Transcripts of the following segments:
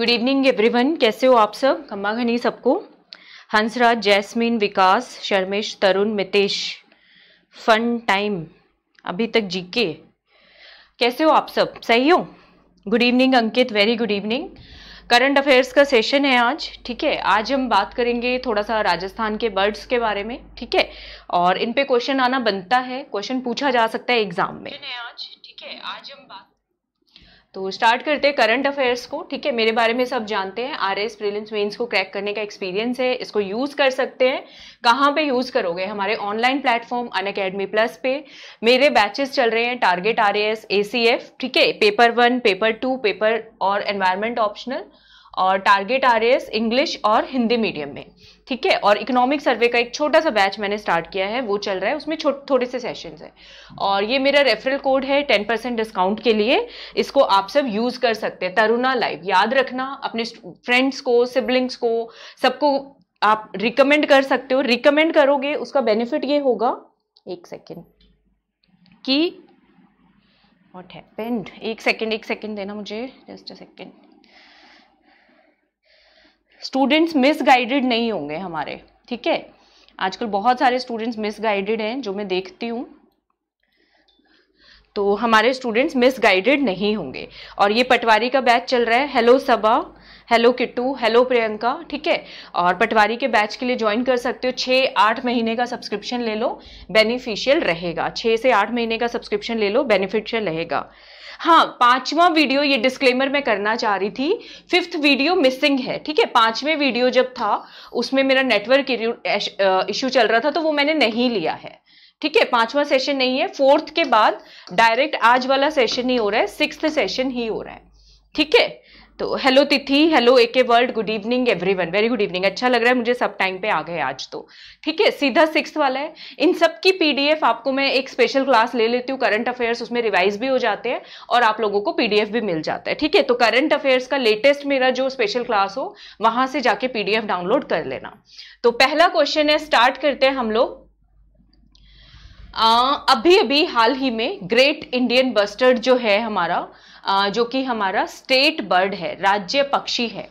good evening everyone कैसे हो आप सब खम्मा घनी सबको Hansraj Jasmine Vikas Sharmesh Tarun Mitesh fun time अभी तक जीके कैसे हो आप सब सही हो good evening Ankit very good evening current affairs का सेशन है आज ठीक है आज हम बात करेंगे थोड़ा सा राजस्थान के बर्ड्स के बारे में ठीक है और इन पे क्वेश्चन आना बनता है क्वेश्चन पूछा जा सकता है एग्जाम में आज ठीक है आज हम बात तो स्टार्ट करते हैं करंट अफेयर्स को ठीक है मेरे बारे में सब जानते हैं आर एस प्रिलिम्स मेन्स को क्रैक करने का एक्सपीरियंस है इसको यूज़ कर सकते हैं कहाँ पे यूज़ करोगे हमारे online platform Unacademy plus पे मेरे बैचेस चल रहे हैं target R S A C F ठीक है paper one paper two paper और एनवायरमेंट ऑप्शनल और टारगेट आ हैं इंग्लिश और हिंदी मीडियम में ठीक है और इकोनॉमिक सर्वे का एक छोटा सा बैच मैंने स्टार्ट किया है वो चल रहा है उसमें थोड़े से सेशन हैं और ये मेरा रेफरल कोड है टेन परसेंट डिस्काउंट के लिए इसको आप सब यूज़ कर सकते हैं तरुणा लाइव याद रखना अपने फ्रेंड्स को सिबलिंग्स को सबको आप रिकमेंड कर सकते हो रिकमेंड करोगे उसका बेनिफिट ये होगा एक सेकेंड कि वॉट हैपेंड एक सेकेंड एक सेकेंड देना मुझे just a second students misguided नहीं होंगे हमारे ठीक है आजकल बहुत सारे स्टूडेंट्स मिसगाइडेड हैं जो मैं देखती हूँ तो हमारे स्टूडेंट्स मिसगाइडेड नहीं होंगे और ये पटवारी का बैच चल रहा है hello Saba hello Kittu hello Priyanka ठीक है और पटवारी के बैच के लिए ज्वाइन कर सकते हो छः आठ महीने का सब्सक्रिप्शन ले लो बेनिफिशियल रहेगा छः से आठ महीने का सब्सक्रिप्शन ले लो बेनिफिशियल रहेगा हाँ पांचवा वीडियो ये डिस्क्लेमर मैं करना चाह रही थी फिफ्थ वीडियो मिसिंग है ठीक है पांचवें वीडियो जब था उसमें मेरा नेटवर्क इश्यू चल रहा था तो वो मैंने नहीं लिया है ठीक है पांचवा सेशन नहीं है फोर्थ के बाद डायरेक्ट आज वाला सेशन ही हो रहा है सिक्स सेशन ही हो रहा है ठीक है तो हेलो तिथि hello A K world good evening everyone very good evening अच्छा लग रहा है मुझे सब टाइम पे आ गए आज तो ठीक है सीधा सिक्स वाला है इन सब की पीडीएफ आपको मैं एक स्पेशल क्लास ले लेती हूँ करंट अफेयर्स उसमें रिवाइज भी हो जाते हैं और आप लोगों को पीडीएफ भी मिल जाता है ठीक है तो करंट अफेयर्स का लेटेस्ट मेरा जो स्पेशल क्लास हो वहां से जाके पीडीएफ डाउनलोड कर लेना तो पहला क्वेश्चन है स्टार्ट करते हैं हम लोग आ, अभी अभी हाल ही में ग्रेट इंडियन बस्टर्ड जो है हमारा आ, जो कि हमारा स्टेट बर्ड है राज्य पक्षी है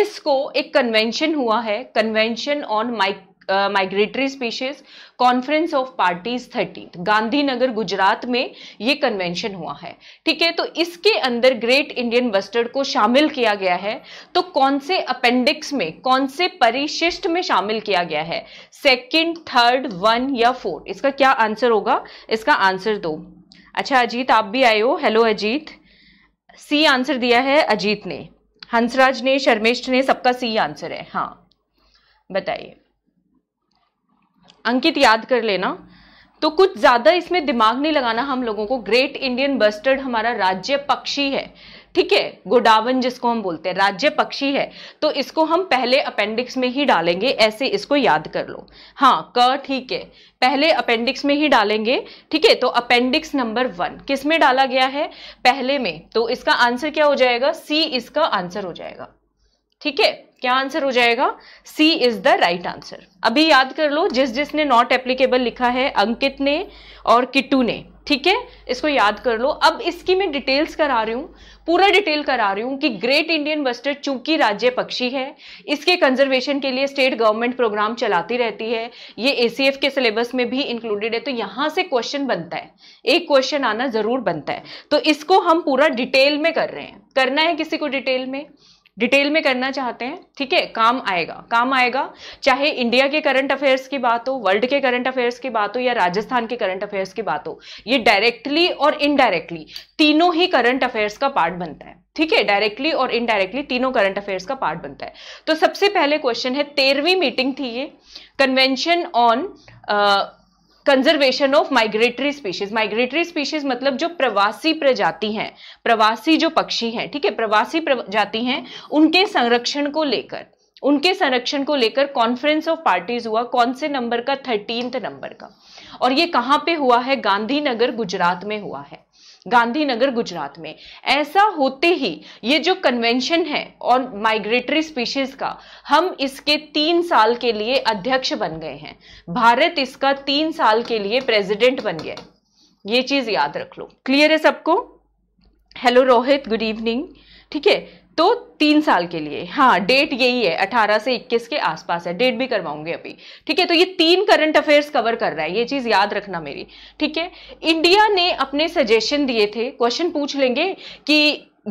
इसको एक कन्वेंशन हुआ है कन्वेंशन ऑन माइक migratory species conference of parties thirteen Gandhinagar Gujarat में ये कन्वेंशन हुआ है ठीक है तो इसके अंदर ग्रेट इंडियन बस्टर्ड को शामिल किया गया है तो कौन से अपेंडिक्स में कौन से परिशिष्ट में शामिल किया गया है सेकेंड थर्ड वन या फोर इसका क्या आंसर होगा इसका आंसर दो अच्छा अजीत आप भी आए हो हेलो अजीत सी आंसर दिया है अजीत ने हंसराज ने शर्मेष्ठ ने सबका सी आंसर है हाँ बताइए अंकित याद कर लेना तो कुछ ज़्यादा इसमें दिमाग नहीं लगाना हम लोगों को ग्रेट इंडियन बस्टर्ड हमारा राज्य पक्षी है ठीक है गोडावन जिसको हम बोलते हैं राज्य पक्षी है तो इसको हम पहले अपेंडिक्स में ही डालेंगे ऐसे इसको याद कर लो हाँ क ठीक है पहले अपेंडिक्स में ही डालेंगे ठीक है तो अपेंडिक्स नंबर वन किस में डाला गया है पहले में तो इसका आंसर क्या हो जाएगा सी इसका आंसर हो जाएगा ठीक है क्या आंसर हो जाएगा C is the right answer अभी याद कर लो जिस जिसने नॉट एप्लीकेबल लिखा है अंकित ने और किट्टू ने ठीक है इसको याद कर लो अब इसकी मैं डिटेल्स करा रही हूँ पूरा डिटेल करा रही हूँ कि ग्रेट इंडियन बस्टर्ड चूंकि राज्य पक्षी है इसके कंजर्वेशन के लिए स्टेट गवर्नमेंट प्रोग्राम चलाती रहती है ये ए के सिलेबस में भी इंक्लूडेड है तो यहाँ से क्वेश्चन बनता है एक क्वेश्चन आना ज़रूर बनता है तो इसको हम पूरा डिटेल में कर रहे हैं करना है किसी को डिटेल में डिटेल में करना चाहते हैं ठीक है काम आएगा काम आएगा चाहे इंडिया के करंट अफेयर्स की बात हो वर्ल्ड के करंट अफेयर्स की बात हो या राजस्थान के करंट अफेयर्स की बात हो ये डायरेक्टली और इनडायरेक्टली तीनों ही करंट अफेयर्स का पार्ट बनता है ठीक है डायरेक्टली और इनडायरेक्टली तीनों करंट अफेयर्स का पार्ट बनता है तो सबसे पहले क्वेश्चन है तेरहवीं मीटिंग थी ये convention on conservation of migratory species migratory species मतलब जो प्रवासी प्रजाति हैं प्रवासी जो पक्षी हैं ठीक है प्रवासी प्रजाति हैं उनके संरक्षण को लेकर उनके संरक्षण को लेकर कॉन्फ्रेंस ऑफ पार्टीज हुआ कौन से नंबर का थर्टींथ नंबर का और ये कहाँ पे हुआ है गांधीनगर गुजरात में हुआ है गांधीनगर गुजरात में ऐसा होते ही ये जो कन्वेंशन है और माइग्रेटरी स्पीशीज का हम इसके तीन साल के लिए अध्यक्ष बन गए हैं भारत इसका तीन साल के लिए प्रेसिडेंट बन गया ये चीज़ याद रख लो क्लियर है सबको हेलो रोहित गुड इवनिंग ठीक है तो तीन साल के लिए हाँ डेट यही है 18 से 21 के आसपास है डेट भी करवाऊंगे अभी ठीक है तो ये तीन करंट अफेयर्स कवर कर रहा है ये चीज़ याद रखना मेरी ठीक है इंडिया ने अपने सजेशन दिए थे क्वेश्चन पूछ लेंगे कि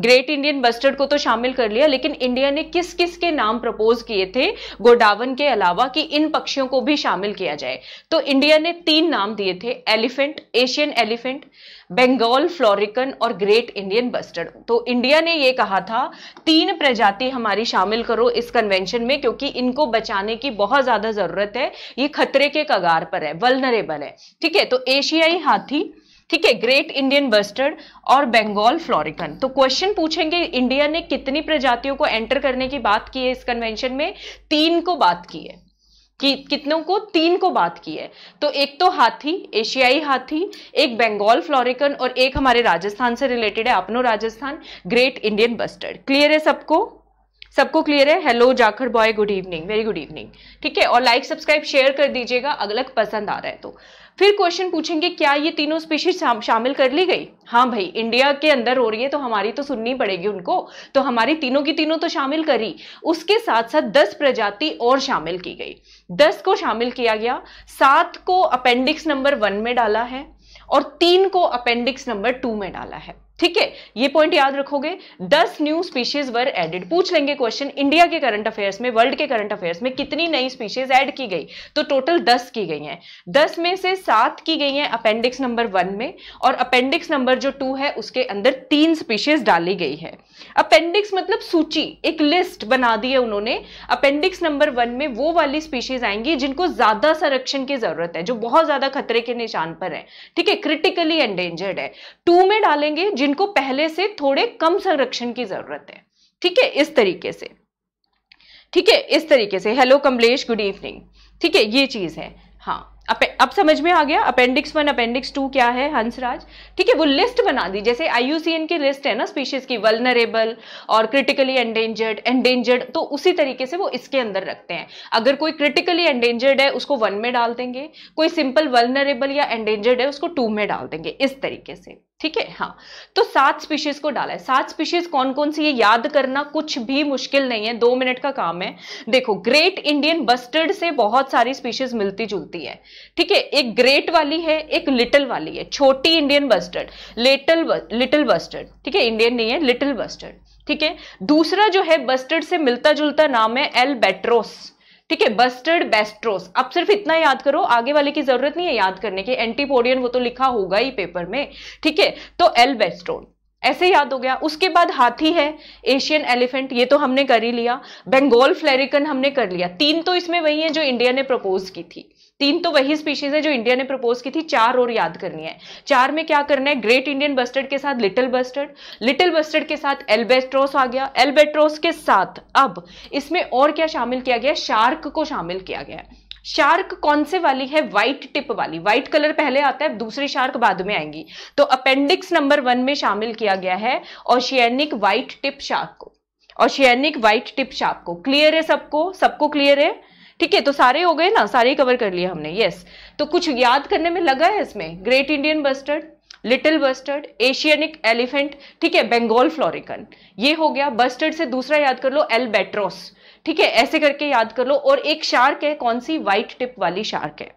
ग्रेट इंडियन बस्टर्ड को तो शामिल कर लिया लेकिन इंडिया ने किस किस के नाम प्रपोज किए थे गोडावन के अलावा कि इन पक्षियों को भी शामिल किया जाए तो इंडिया ने तीन नाम दिए थे elephant Asian elephant Bengal florican और ग्रेट इंडियन बस्टर्ड तो इंडिया ने ये कहा था तीन प्रजाति हमारी शामिल करो इस कन्वेंशन में क्योंकि इनको बचाने की बहुत ज़्यादा ज़रूरत है ये खतरे के कगार पर है वलनरेबल है ठीक है तो एशियाई हाथी ठीक है ग्रेट इंडियन बस्टर्ड और बंगाल फ्लोरिकन तो क्वेश्चन पूछेंगे इंडिया ने कितनी प्रजातियों को एंटर करने की बात की है इस कन्वेंशन में तीन को बात की है कि कितनों को तीन को बात की है तो एक तो हाथी एशियाई हाथी एक बंगाल फ्लोरिकन और एक हमारे राजस्थान से रिलेटेड है अपनो Rajasthan great Indian bustard clear है सबको सबको क्लियर है hello Jakhar boy good evening very good evening ठीक है और लाइक सब्सक्राइब शेयर कर दीजिएगा अगलग पसंद आ रहा है तो फिर क्वेश्चन पूछेंगे क्या ये तीनों स्पीशीज शामिल कर ली गई हाँ भाई इंडिया के अंदर हो रही है तो हमारी तो सुननी पड़ेगी उनको तो हमारी तीनों की तीनों तो शामिल करी उसके साथ साथ दस प्रजाति और शामिल की गई दस को शामिल किया गया सात को अपेंडिक्स नंबर वन में डाला है और तीन को अपेंडिक्स नंबर टू में डाला है ठीक है ये पॉइंट याद रखोगे दस न्यू स्पीशीज वर एडेड पूछ लेंगे क्वेश्चन इंडिया के करंट अफेयर्स में वर्ल्ड के करंट अफेयर्स में कितनी नई स्पीशीज ऐड की गई तो टोटल दस की गई हैं दस में से सात की गई हैं अपेंडिक्स नंबर वन में और अपेंडिक्स नंबर जो टू है उसके अंदर तीन स्पीशीज डाली गई है अपेंडिक्स मतलब सूची एक लिस्ट बना दी है उन्होंने अपेंडिक्स नंबर वन में वो वाली स्पीशीज आएंगी जिनको ज्यादा संरक्षण की जरूरत है जो बहुत ज्यादा खतरे के निशान पर है ठीक है क्रिटिकली एंडेंजर्ड है टू में डालेंगे जिनको पहले से थोड़े कम संरक्षण की जरूरत है ठीक है इस तरीके से ठीक है इस तरीके से हेलो कमलेश गुड इवनिंग ठीक है ये चीज है हाँ अब समझ में आ गया अपेंडिक्स वन अपेंडिक्स टू क्या है हंसराज ठीक है वो लिस्ट बना दी जैसे आईयूसीएन की लिस्ट है ना स्पीशीज की वलनरेबल और क्रिटिकली एंडेंजर्ड एंडेंजर्ड तो उसी तरीके से वो इसके अंदर रखते हैं अगर कोई क्रिटिकली एंडेंजर्ड है उसको वन में डाल देंगे कोई सिंपल वलनरेबल या एंडेंजर्ड है उसको टू में डाल देंगे इस तरीके से ठीक है हाँ तो सात स्पीशीज को डाला है सात स्पीशीज कौन कौन सी ये याद करना कुछ भी मुश्किल नहीं है दो मिनट का काम है देखो ग्रेट इंडियन बस्टर्ड से बहुत सारी स्पीशीज मिलती जुलती है ठीक है एक ग्रेट वाली है एक लिटिल वाली है छोटी Indian bustard little little bustard ठीक है इंडियन नहीं है लिटिल बस्टर्ड ठीक है दूसरा जो है बस्टर्ड से मिलता जुलता नाम है एल बेट्रोस ठीक है बस्टर्ड बेस्ट्रोस अब सिर्फ इतना याद करो आगे वाले की जरूरत नहीं है याद करने की एंटीपोडियन वो तो लिखा होगा ही पेपर में ठीक है तो एल बेस्ट्रोन ऐसे याद हो गया उसके बाद हाथी है एशियन एलिफेंट ये तो हमने कर ही लिया बंगाल फ्लेरिकन हमने कर लिया तीन तो इसमें वही है जो इंडिया ने प्रपोज की थी तीन तो वही स्पीशीज है जो इंडिया ने प्रपोज की थी चार और याद करनी है चार में क्या करना है ग्रेट इंडियन बस्टर्ड के साथ लिटिल बस्टर्ड लिटिल बस्टर्ड के साथ एल्बेट्रोस आ गया एल्बेट्रोस के साथ अब इसमें और क्या शामिल किया गया शार्क को शामिल किया गया है शार्क कौन से वाली है व्हाइट टिप वाली व्हाइट कलर पहले आता है दूसरी शार्क बाद में आएंगी तो अपेंडिक्स नंबर वन में शामिल किया गया है ओशियनिक व्हाइट टिप शार्क को ओशियनिक व्हाइट टिप शार्क को क्लियर है सबको सबको क्लियर है ठीक है तो सारे हो गए ना सारे कवर कर लिए हमने यस तो कुछ याद करने में लगा है इसमें great Indian bustard little bustard Asiatic elephant ठीक है बंगाल फ्लोरिकन ये हो गया बस्टर्ड से दूसरा याद कर लो बेट्रोस ठीक है ऐसे करके याद कर लो और एक शार्क है कौन सी व्हाइट टिप वाली शार्क है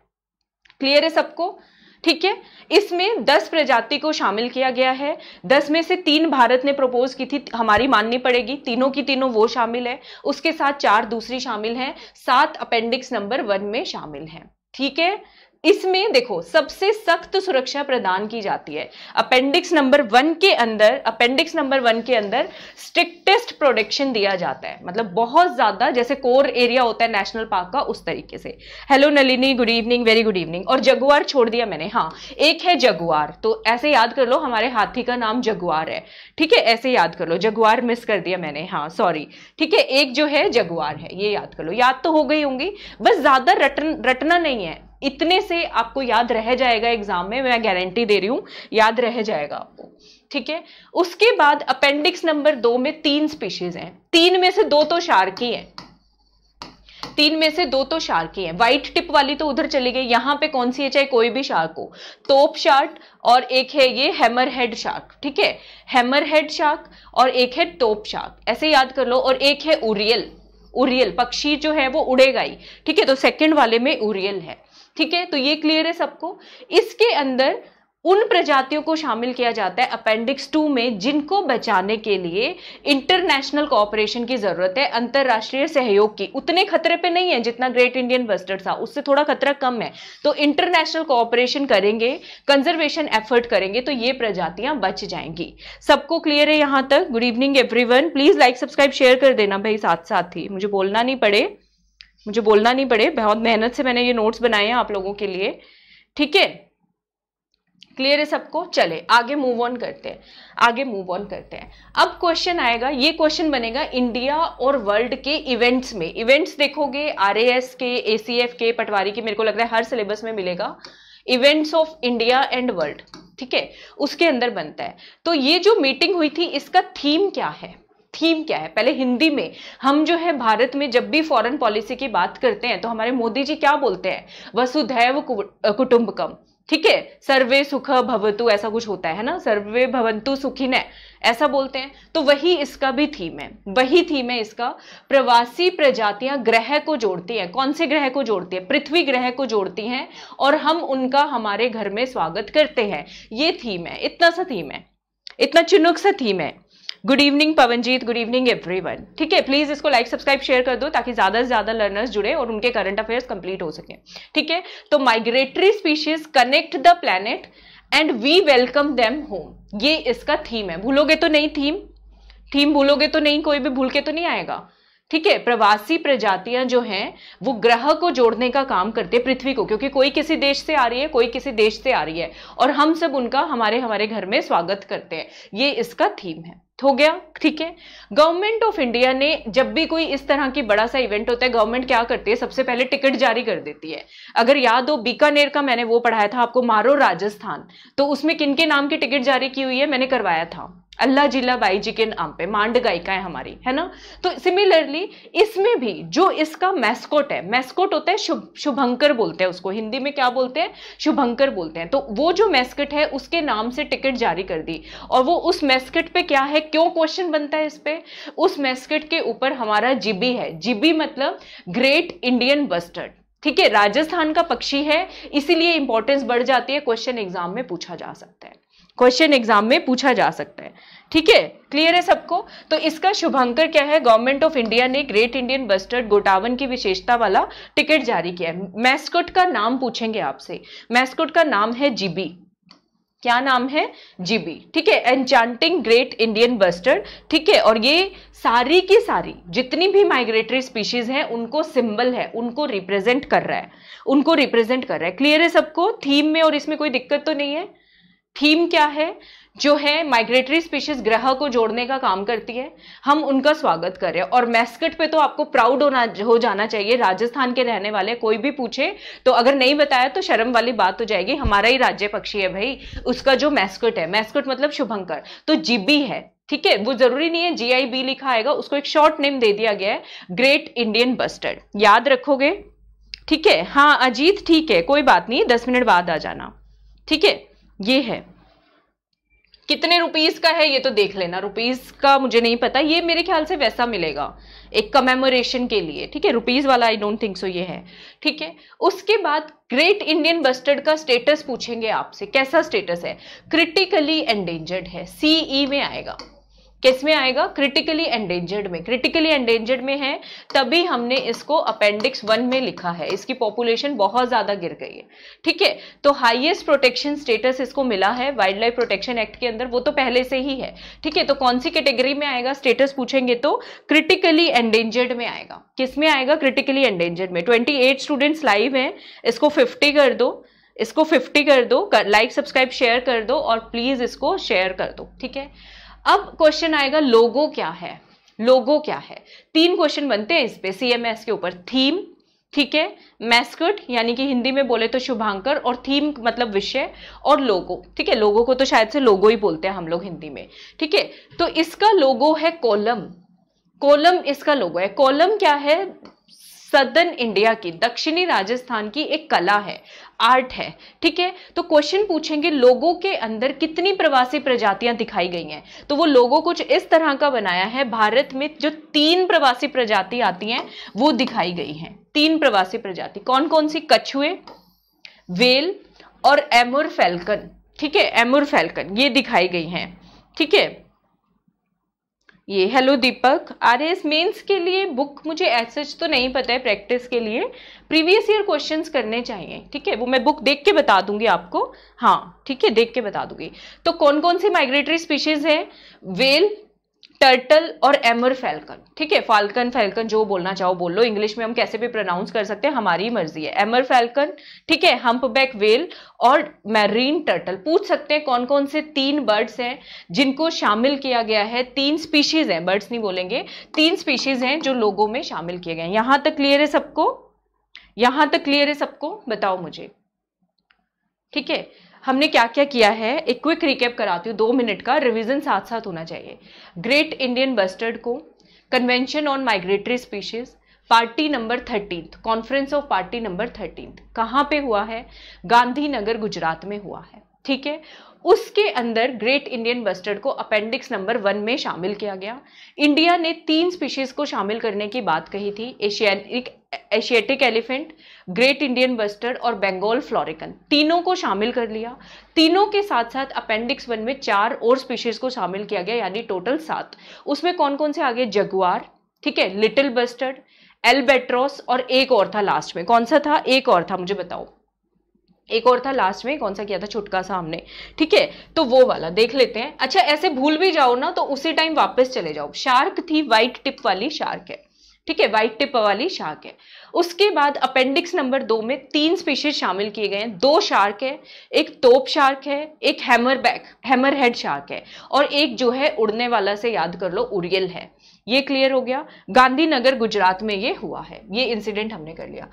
क्लियर है सबको ठीक है इसमें 10 प्रजाति को शामिल किया गया है 10 में से तीन भारत ने प्रपोज की थी हमारी माननी पड़ेगी तीनों की तीनों वो शामिल है उसके साथ चार दूसरी शामिल हैं सात अपेंडिक्स नंबर वन में शामिल हैं ठीक है इसमें देखो सबसे सख्त सुरक्षा प्रदान की जाती है अपेंडिक्स नंबर वन के अंदर अपेंडिक्स नंबर वन के अंदर स्ट्रिक्टेस्ट प्रोटेक्शन दिया जाता है मतलब बहुत ज़्यादा जैसे कोर एरिया होता है नेशनल पार्क का उस तरीके से hello Nalini good evening very good evening और जगुआर छोड़ दिया मैंने हाँ एक है जगुआर तो ऐसे याद कर लो हमारे हाथी का नाम जगुआर है ठीक है ऐसे याद कर लो जगुआर मिस कर दिया मैंने हाँ सॉरी ठीक है एक जो है जगुआर है ये याद कर लो याद तो हो गई होंगी बस ज़्यादा रटन रटना नहीं है इतने से आपको याद रह जाएगा एग्जाम में मैं गारंटी दे रही हूं याद रह जाएगा आपको ठीक है उसके बाद अपेंडिक्स नंबर दो में तीन स्पीशीज हैं तीन में से दो तो शार्क ही हैं तीन में से दो तो शार्क ही हैं व्हाइट टिप वाली तो उधर चली गई यहां पे कौन सी है चाहे कोई भी शार्क हो तोप शार्क और एक है ये हैमर हेड शार्क ठीक है हैमर हेड शार्क और एक है तोप शार्क ऐसे याद कर लो और एक है उरियल उरियल पक्षी जो है वो उड़ेगा ही ठीक है तो सेकंड वाले में उरियल है ठीक है तो ये क्लियर है सबको इसके अंदर उन प्रजातियों को शामिल किया जाता है अपेंडिक्स टू में जिनको बचाने के लिए इंटरनेशनल कॉपरेशन की ज़रूरत है अंतर्राष्ट्रीय सहयोग की उतने खतरे पे नहीं है जितना ग्रेट इंडियन बस्टर्ड था उससे थोड़ा खतरा कम है तो इंटरनेशनल कॉपरेशन करेंगे कंजर्वेशन एफर्ट करेंगे तो ये प्रजातियां बच जाएंगी सबको क्लियर है यहां तक good evening every please like subscribe share कर देना भाई साथ साथ ही मुझे बोलना नहीं पड़े मुझे बोलना नहीं पड़े बहुत मेहनत से मैंने ये नोट्स बनाए हैं आप लोगों के लिए ठीक है क्लियर है सबको चले आगे मूव ऑन करते हैं आगे मूव ऑन करते हैं अब क्वेश्चन आएगा ये क्वेश्चन बनेगा इंडिया और वर्ल्ड के इवेंट्स में इवेंट्स देखोगे आरएएस के एसीएफ के पटवारी के मेरे को लग रहा है हर सिलेबस में मिलेगा events of India and world ठीक है उसके अंदर बनता है तो ये जो मीटिंग हुई थी इसका थीम क्या है थीम क्या है पहले हिंदी में हम जो है भारत में जब भी फॉरेन पॉलिसी की बात करते हैं तो हमारे मोदी जी क्या बोलते हैं वसुधैव कुटुंबकम ठीक है सर्वे सुख भवतु ऐसा कुछ होता है ना सर्वे भवंतु सुखी ने ऐसा बोलते हैं तो वही इसका भी थीम है वही थीम है इसका प्रवासी प्रजातियां ग्रह को जोड़ती हैं कौन से ग्रह को जोड़ती है पृथ्वी ग्रह को जोड़ती हैं और हम उनका हमारे घर में स्वागत करते हैं ये थीम है इतना सा थीम है इतना चुनुक सा थीम है good evening Pavanjeet good evening everyone ठीक है प्लीज इसको लाइक सब्सक्राइब शेयर कर दो ताकि ज्यादा से ज्यादा लर्नर्स जुड़े और उनके करंट अफेयर्स कंप्लीट हो सके ठीक है तो migratory species connect the planet and we welcome them home ये इसका थीम है भूलोगे तो नहीं थीम थीम भूलोगे तो नहीं कोई भी भूल के तो नहीं आएगा ठीक है प्रवासी प्रजातियां जो हैं वो ग्रह को जोड़ने का काम करते हैं पृथ्वी को क्योंकि कोई किसी देश से आ रही है कोई किसी देश से आ रही है और हम सब उनका हमारे हमारे घर में स्वागत करते हैं ये इसका थीम है हो गया ठीक है गवर्नमेंट ऑफ इंडिया ने जब भी कोई इस तरह की बड़ा सा इवेंट होता है गवर्नमेंट क्या करती है सबसे पहले टिकट जारी कर देती है अगर याद हो बीकानेर का मैंने वो पढ़ाया था आपको मारो राजस्थान तो उसमें किन के नाम की टिकट जारी की हुई है मैंने करवाया था अल्लाह जिला बाई जी के नाम पे मांड गायिका है हमारी है ना तो सिमिलरली इसमें भी जो इसका मैस्कोट है मैस्कोट होता है शुभ शुभंकर बोलते हैं उसको हिंदी में क्या बोलते हैं शुभंकर बोलते हैं तो वो जो मैस्कट है उसके नाम से टिकट जारी कर दी और वो उस मैस्कट पे क्या है क्यों क्वेश्चन बनता है इस पर उस मैस्कट के ऊपर हमारा जिबी है जिबी मतलब ग्रेट इंडियन बस्टर्ड ठीक है राजस्थान का पक्षी है इसीलिए इंपॉर्टेंस बढ़ जाती है क्वेश्चन एग्जाम में पूछा जा सकता है क्वेश्चन एग्जाम में पूछा जा सकता है ठीक है क्लियर है सबको तो इसका शुभंकर क्या है गवर्नमेंट ऑफ इंडिया ने ग्रेट इंडियन बस्टर्ड गोटावन की विशेषता वाला टिकट जारी किया है मैस्कोट का नाम पूछेंगे आपसे मैस्कोट का नाम है जीबी क्या नाम है जीबी ठीक है एनचांटिंग ग्रेट इंडियन बस्टर्ड ठीक है और ये सारी की सारी जितनी भी माइग्रेटरी स्पीशीज हैं उनको सिंबल है उनको रिप्रेजेंट कर रहा है उनको रिप्रेजेंट कर रहा है क्लियर है सबको थीम में और इसमें कोई दिक्कत तो नहीं है थीम क्या है जो है माइग्रेटरी स्पीशीज ग्रह को जोड़ने का काम करती है हम उनका स्वागत करें और मैस्कट पे तो आपको प्राउड होना हो जाना चाहिए राजस्थान के रहने वाले कोई भी पूछे तो अगर नहीं बताया तो शर्म वाली बात हो जाएगी हमारा ही राज्य पक्षी है भाई उसका जो मैस्कट है मैस्कट मतलब शुभंकर तो जिबी है ठीक है वो जरूरी नहीं है जी आई बी लिखा आएगा उसको एक शॉर्ट नेम दे दिया गया है ग्रेट इंडियन बस्टर्ड याद रखोगे ठीक है हाँ अजीत ठीक है कोई बात नहीं दस मिनट बाद आ जाना ठीक है ये है कितने रुपीस का है ये तो देख लेना रुपीस का मुझे नहीं पता ये मेरे ख्याल से वैसा मिलेगा एक कमेमोरेशन के लिए ठीक है रुपीस वाला आई डोंट थिंक सो ये है ठीक है उसके बाद ग्रेट इंडियन बस्टर्ड का स्टेटस पूछेंगे आपसे कैसा स्टेटस है क्रिटिकली एंडेंजर्ड है सीई e में आएगा किस में आएगा क्रिटिकली एंडेंजर्ड में क्रिटिकली एंडेंजर्ड में है तभी हमने इसको अपेंडिक्स वन में लिखा है इसकी पॉपुलेशन बहुत ज़्यादा गिर गई है ठीक है तो हाईएस्ट प्रोटेक्शन स्टेटस इसको मिला है वाइल्ड लाइफ प्रोटेक्शन एक्ट के अंदर वो तो पहले से ही है ठीक है तो कौन सी कैटेगरी में आएगा स्टेटस पूछेंगे तो क्रिटिकली एंडेंजर्ड में आएगा किस में आएगा क्रिटिकली एंडेंजर्ड में ट्वेंटी स्टूडेंट्स लाइव हैं इसको फिफ्टी कर दो इसको फिफ्टी कर दो लाइक सब्सक्राइब शेयर कर दो और प्लीज़ इसको शेयर कर दो ठीक है अब क्वेश्चन आएगा लोगो क्या है लोगो क्या है तीन क्वेश्चन बनते हैं इस पे सीएमएस के ऊपर थीम ठीक है मैस्कट यानी कि हिंदी में बोले तो शुभांकर और थीम मतलब विषय और लोगो ठीक है लोगो को तो शायद से लोगो ही बोलते हैं हम लोग हिंदी में ठीक है तो इसका लोगो है कोलम कोलम इसका लोगो है कोलम क्या है सदर्न इंडिया की दक्षिणी राजस्थान की एक कला है आर्ट है ठीक है तो क्वेश्चन पूछेंगे लोगों के अंदर कितनी प्रवासी प्रजातियां दिखाई गई हैं तो वो लोगों कुछ इस तरह का बनाया है भारत में जो तीन प्रवासी प्रजाति आती हैं वो दिखाई गई हैं तीन प्रवासी प्रजाति कौन कौन सी कछुए वेल और एमुर फैल्कन ठीक है एमुर फैल्कन ये दिखाई गई हैं ठीक है ये hello Deepak R S mains के लिए बुक मुझे एज सच तो नहीं पता है प्रैक्टिस के लिए प्रीवियस ईयर क्वेश्चंस करने चाहिए ठीक है वो मैं बुक देख के बता दूंगी आपको हाँ ठीक है देख के बता दूंगी तो कौन कौन सी माइग्रेटरी स्पीशीज़ है वेल टर्टल और एमर फैल्कन ठीक है फाल्कन फैल्कन जो बोलना चाहो बोल लो इंग्लिश में हम कैसे भी प्रोनाउंस कर सकते हैं हमारी मर्जी है एमर फैल्कन ठीक है हम्पबैक वेल और मैरीन टर्टल पूछ सकते हैं कौन कौन से तीन बर्ड्स हैं जिनको शामिल किया गया है तीन स्पीशीज़ हैं बर्ड्स नहीं बोलेंगे तीन स्पीशीज़ हैं जो लोगों में शामिल किए गए हैं यहां तक क्लियर है सबको यहां तक क्लियर है सबको बताओ मुझे ठीक है हमने क्या क्या किया है एक क्विक रिकेप कराती हूँ दो मिनट का रिविजन साथ साथ होना चाहिए ग्रेट इंडियन बस्टर्ड को convention on migratory species party number thirteen conference of party number thirteen कहाँ पे हुआ है गांधीनगर गुजरात में हुआ है ठीक है उसके अंदर ग्रेट इंडियन बस्टर्ड को अपेंडिक्स नंबर वन में शामिल किया गया इंडिया ने तीन स्पीशीज को शामिल करने की बात कही थी Asiatic Asiatic elephant great Indian bustard और बंगाल फ्लोरिकन तीनों को शामिल कर लिया तीनों के साथ साथ अपेंडिक्स वन में चार और स्पीशीज को शामिल किया गया यानी टोटल सात उसमें कौन कौन से आ गए जगुआर ठीक है लिटिल बस्टर्ड एल्बेट्रोस और एक और था लास्ट में कौन सा था एक और था मुझे बताओ एक और था लास्ट में कौन सा किया था छुटका सा हमने ठीक है तो वो वाला देख लेते हैं अच्छा ऐसे भूल भी जाओ ना तो उसी टाइम वापस चले जाओ शार्क थी वाइट टिप वाली शार्क है ठीक है वाइट टिप वाली शार्क है उसके बाद अपेंडिक्स नंबर दो में तीन स्पीशीज शामिल किए गए हैं दो शार्क है एक तोप शार्क है एक hammer back hammerhead shark है और एक जो है उड़ने वाला से याद कर लो उरियल है ये क्लियर हो गया गांधीनगर गुजरात में ये हुआ है ये इंसिडेंट हमने कर लिया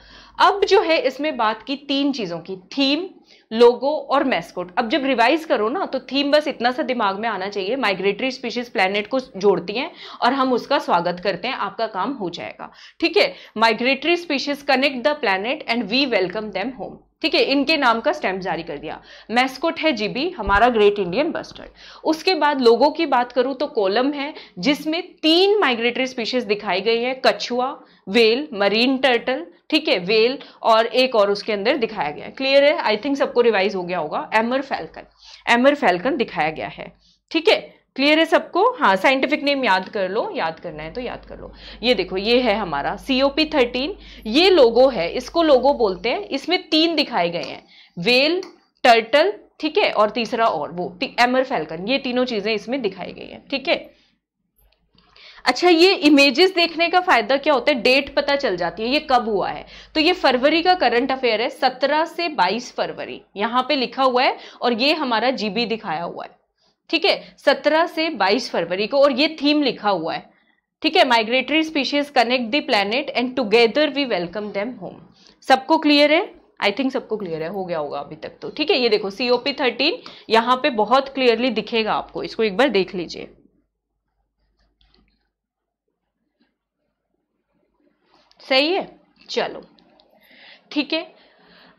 अब जो है इसमें बात की तीन चीज़ों की थीम लोगो और मैस्कोट अब जब रिवाइज करो ना तो थीम बस इतना सा दिमाग में आना चाहिए माइग्रेटरी स्पीशीज प्लैनेट को जोड़ती हैं और हम उसका स्वागत करते हैं आपका काम हो जाएगा ठीक है migratory species connect the planet and we welcome them home ठीक है इनके नाम का स्टैम्प जारी कर दिया मैस्कोट है जीबी हमारा ग्रेट इंडियन बस्टर्ड उसके बाद लोगों की बात करूं तो कोलम है जिसमें तीन माइग्रेटरी स्पीशीज दिखाई गई है कछुआ वेल मरीन टर्टल ठीक है वेल और एक और उसके अंदर दिखाया गया है क्लियर है आई थिंक सबको रिवाइज हो गया होगा एमर फैल्कन एमर फैल्कन दिखाया गया है ठीक है क्लियर है सबको हाँ साइंटिफिक नेम याद कर लो याद करना है तो याद कर लो ये देखो ये है हमारा सी ओ पी थर्टीन ये लोगो है इसको लोगो बोलते हैं इसमें तीन दिखाए गए हैं वेल टर्टल ठीक है और तीसरा और वो एमर फैल्कन ये तीनों चीज़ें इसमें दिखाई गई हैं ठीक है अच्छा ये इमेजेस देखने का फायदा क्या होता है डेट पता चल जाती है ये कब हुआ है तो ये फरवरी का करंट अफेयर है सत्रह से बाईस फरवरी यहाँ पे लिखा हुआ है और ये हमारा जीबी दिखाया हुआ है ठीक है सत्रह से बाईस फरवरी को और ये थीम लिखा हुआ है ठीक है migratory species connect the planet and together we welcome them home सबको क्लियर है आई थिंक सबको क्लियर है हो गया होगा अभी तक तो ठीक है ये देखो सीओपी थर्टीन यहाँ पे बहुत क्लियरली दिखेगा आपको इसको एक बार देख लीजिए सही है चलो ठीक है